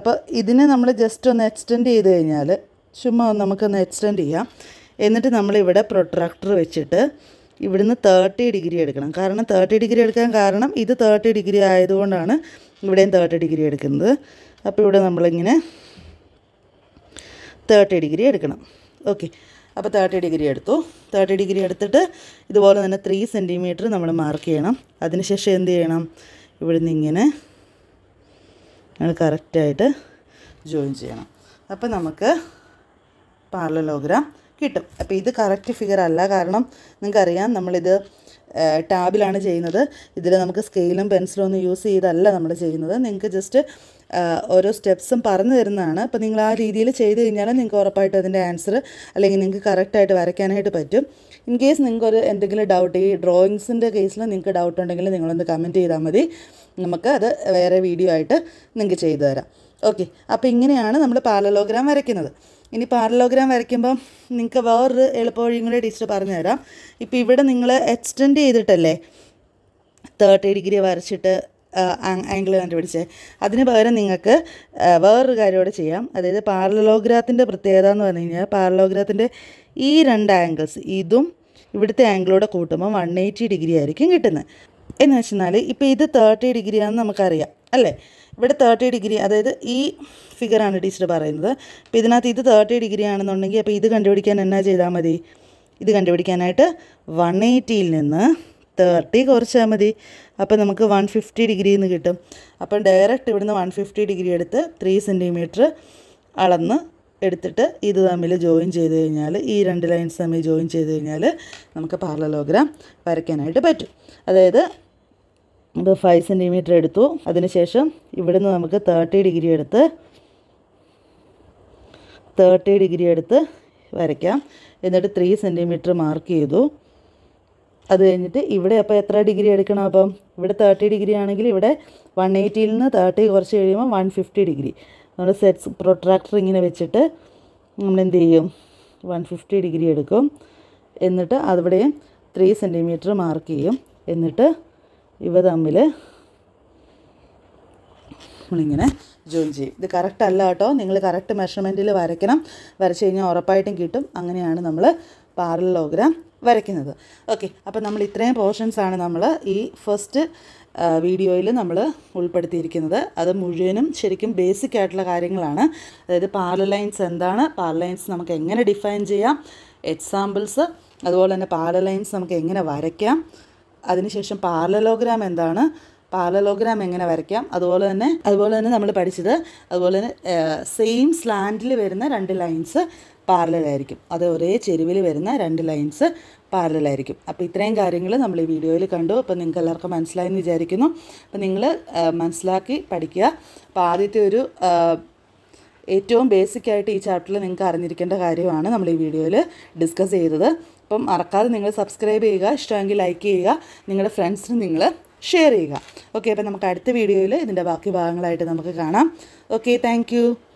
അപ്പോൾ ഇതിനെ നമ്മൾ ജസ്റ്റ് ഒന്ന് എക്സ്റ്റെൻഡ് ചെയ്ത് കഴിഞ്ഞാൽ ചുമ്മാ നമുക്കൊന്ന് എക്സ്റ്റെൻഡ് ചെയ്യാം എന്നിട്ട് നമ്മളിവിടെ പ്രൊട്രാക്ടർ വെച്ചിട്ട് ഇവിടുന്ന് തേർട്ടി ഡിഗ്രി എടുക്കണം കാരണം തേർട്ടി ഡിഗ്രി എടുക്കാൻ കാരണം ഇത് തേർട്ടി ഡിഗ്രി ആയതുകൊണ്ടാണ് ഇവിടെയും തേർട്ടി ഡിഗ്രി എടുക്കുന്നത് അപ്പോൾ ഇവിടെ നമ്മളിങ്ങനെ തേർട്ടി ഡിഗ്രി എടുക്കണം ഓക്കെ അപ്പോൾ തേർട്ടി ഡിഗ്രി എടുത്തു തേർട്ടി ഡിഗ്രി എടുത്തിട്ട് ഇതുപോലെ തന്നെ ത്രീ സെൻറ്റിമീറ്റർ നമ്മൾ മാർക്ക് ചെയ്യണം അതിനുശേഷം എന്ത് ചെയ്യണം ഇവിടുന്ന് ഇങ്ങനെ ഞങ്ങൾ കറക്റ്റായിട്ട് ജോയിൻ ചെയ്യണം അപ്പോൾ നമുക്ക് പാർലലോഗ്രാം കിട്ടും അപ്പോൾ ഇത് കറക്റ്റ് ഫിഗർ അല്ല കാരണം നിങ്ങൾക്കറിയാം നമ്മളിത് ടാബിലാണ് ചെയ്യുന്നത് ഇതിൽ നമുക്ക് സ്കെയിലും പെൻസിലും ഒന്നും യൂസ് ചെയ്തല്ല നമ്മൾ ചെയ്യുന്നത് നിങ്ങൾക്ക് ജസ്റ്റ് ഓരോ സ്റ്റെപ്സും പറഞ്ഞു തരുന്നതാണ് അപ്പോൾ നിങ്ങൾ ആ രീതിയിൽ ചെയ്ത് കഴിഞ്ഞാൽ നിങ്ങൾക്ക് ഉറപ്പായിട്ടും അതിൻ്റെ ആൻസർ അല്ലെങ്കിൽ നിങ്ങൾക്ക് കറക്റ്റായിട്ട് വരയ്ക്കാനായിട്ട് പറ്റും ഇൻ കേസ് നിങ്ങൾക്ക് ഒരു എന്തെങ്കിലും ഡൗട്ട് ഈ ഡ്രോയിങ്സിൻ്റെ കേസിൽ നിങ്ങൾക്ക് ഡൗട്ട് ഉണ്ടെങ്കിൽ നിങ്ങളൊന്ന് കമൻറ്റ് ചെയ്താൽ മതി നമുക്ക് അത് വേറെ വീഡിയോ ആയിട്ട് നിങ്ങൾക്ക് ചെയ്തു തരാം ഓക്കെ അപ്പോൾ ഇങ്ങനെയാണ് നമ്മൾ പാലലോഗ്രാം വരയ്ക്കുന്നത് ഇനി പാരലോഗ്രാം വരയ്ക്കുമ്പം നിങ്ങൾക്ക് വേറൊരു എളുപ്പവഴിയും കൂടി ടീച്ചർ പറഞ്ഞുതരാം ഇപ്പോൾ ഇവിടെ നിങ്ങൾ എക്സ്റ്റെൻഡ് ചെയ്തിട്ടല്ലേ തേർട്ടി ഡിഗ്രി വരച്ചിട്ട് ആംഗിൾ കണ്ടുപിടിച്ചേ അതിന് പകരം നിങ്ങൾക്ക് വേറൊരു കാര്യം കൂടെ ചെയ്യാം അതായത് പാരലോഗ്രാത്തിൻ്റെ പ്രത്യേകത എന്ന് പറഞ്ഞു കഴിഞ്ഞാൽ പാരലോഗ്രാത്തിൻ്റെ ഈ രണ്ട് ആംഗിൾസ് ഇതും ഇവിടുത്തെ ആംഗിളോടെ കൂട്ടുമ്പോൾ വൺ എയ്റ്റി ഡിഗ്രി ആയിരിക്കും കിട്ടുന്നത് എന്ന് വെച്ചാൽ ഇപ്പോൾ ഇത് തേർട്ടി ഡിഗ്രിയാണെന്ന് നമുക്കറിയാം അല്ലേ ഇവിടെ തേർട്ടി ഡിഗ്രി അതായത് ഈ ഫിഗറാണ് ടീച്ചർ പറയുന്നത് അപ്പോൾ ഇതിനകത്ത് ഇത് തേർട്ടി ഡിഗ്രി ആണെന്നുണ്ടെങ്കിൽ അപ്പോൾ ഇത് കണ്ടുപിടിക്കാൻ എന്നാ ചെയ്താൽ മതി ഇത് കണ്ടുപിടിക്കാനായിട്ട് വൺ എയ്റ്റിയിൽ നിന്ന് തേർട്ടി കുറച്ചാൽ മതി അപ്പോൾ നമുക്ക് വൺ ഫിഫ്റ്റി ഡിഗ്രി നിന്ന് കിട്ടും അപ്പം ഡയറക്റ്റ് ഇവിടുന്ന് വൺ ഫിഫ്റ്റി ഡിഗ്രി എടുത്ത് ത്രീ സെൻറ്റിമീറ്റർ അളന്ന് എടുത്തിട്ട് ഇത് തമ്മിൽ ജോയിൻ ചെയ്ത് കഴിഞ്ഞാൽ ഈ രണ്ട് ലൈൻസ് തമ്മിൽ ജോയിൻ ചെയ്ത് കഴിഞ്ഞാൽ നമുക്ക് പാർലലോഗ്രാം വരയ്ക്കാനായിട്ട് പറ്റും അതായത് നമുക്ക് ഫൈവ് സെൻറ്റിമീറ്റർ എടുത്തു അതിനുശേഷം ഇവിടുന്ന് നമുക്ക് തേർട്ടി ഡിഗ്രി എടുത്ത് തേർട്ടി ഡിഗ്രി എടുത്ത് വരയ്ക്കാം എന്നിട്ട് ത്രീ സെൻറ്റിമീറ്റർ മാർക്ക് ചെയ്തു അത് കഴിഞ്ഞിട്ട് ഇവിടെ അപ്പോൾ എത്ര ഡിഗ്രി എടുക്കണം അപ്പം ഇവിടെ തേർട്ടി ഡിഗ്രി ആണെങ്കിൽ ഇവിടെ വൺ എയ്റ്റിയിൽ നിന്ന് തേർട്ടി കുറച്ച് കഴിയുമ്പോൾ വൺ ഫിഫ്റ്റി ഡിഗ്രി നമ്മൾ സെറ്റ്സ് പ്രൊട്രാക്ടർ ഇങ്ങനെ വെച്ചിട്ട് നമ്മൾ എന്ത് ചെയ്യും വൺ ഫിഫ്റ്റി ഡിഗ്രി എടുക്കും എന്നിട്ട് അതിവിടെയും ത്രീ സെൻറ്റിമീറ്റർ മാർക്ക് ചെയ്യും എന്നിട്ട് ഇവ തമ്മിൽ നമ്മളിങ്ങനെ ജോയിൻ ചെയ്യും ഇത് കറക്റ്റ് അല്ല കേട്ടോ നിങ്ങൾ കറക്റ്റ് മെഷർമെൻറ്റിൽ വരയ്ക്കണം വരച്ച് കഴിഞ്ഞാൽ ഉറപ്പായിട്ടും കിട്ടും അങ്ങനെയാണ് നമ്മൾ പാരലോഗ്രാം വരയ്ക്കുന്നത് ഓക്കെ അപ്പോൾ നമ്മൾ ഇത്രയും പോർഷൻസാണ് നമ്മൾ ഈ ഫസ്റ്റ് വീഡിയോയിൽ നമ്മൾ ഉൾപ്പെടുത്തിയിരിക്കുന്നത് അത് മുഴുവനും ശരിക്കും ബേസിക് ആയിട്ടുള്ള കാര്യങ്ങളാണ് അതായത് ലൈൻസ് എന്താണ് ലൈൻസ് നമുക്ക് എങ്ങനെ ഡിഫൈൻ ചെയ്യാം എക്സാമ്പിൾസ് അതുപോലെ തന്നെ ലൈൻസ് നമുക്ക് എങ്ങനെ വരയ്ക്കാം അതിനുശേഷം പാർലലോഗ്രാം എന്താണ് പാർലലോഗ്രാം എങ്ങനെ വരയ്ക്കാം അതുപോലെ തന്നെ അതുപോലെ തന്നെ നമ്മൾ പഠിച്ചത് അതുപോലെ തന്നെ സെയിം സ്ലാൻഡിൽ വരുന്ന രണ്ട് ലൈൻസ് പാർലലായിരിക്കും അത് ഒരേ ചെരുവിൽ വരുന്ന രണ്ട് ലൈൻസ് പാരലായിരിക്കും അപ്പോൾ ഇത്രയും കാര്യങ്ങൾ നമ്മൾ ഈ വീഡിയോയിൽ കണ്ടു അപ്പോൾ നിങ്ങൾക്ക് എല്ലാവർക്കും മനസ്സിലായെന്ന് വിചാരിക്കുന്നു അപ്പോൾ നിങ്ങൾ മനസ്സിലാക്കി പഠിക്കുക അപ്പോൾ ആദ്യത്തെ ഒരു ഏറ്റവും ബേസിക് ആയിട്ട് ഈ ചാപ്റ്ററിൽ നിങ്ങൾക്ക് അറിഞ്ഞിരിക്കേണ്ട കാര്യമാണ് നമ്മൾ ഈ വീഡിയോയിൽ ഡിസ്കസ് ചെയ്തത് അപ്പം മറക്കാതെ നിങ്ങൾ സബ്സ്ക്രൈബ് ചെയ്യുക ഇഷ്ടമെങ്കിൽ ലൈക്ക് ചെയ്യുക നിങ്ങളുടെ ഫ്രണ്ട്സിന് നിങ്ങൾ ഷെയർ ചെയ്യുക ഓക്കെ അപ്പം നമുക്ക് അടുത്ത വീഡിയോയിൽ ഇതിൻ്റെ ബാക്കി ഭാഗങ്ങളായിട്ട് നമുക്ക് കാണാം ഓക്കെ താങ്ക്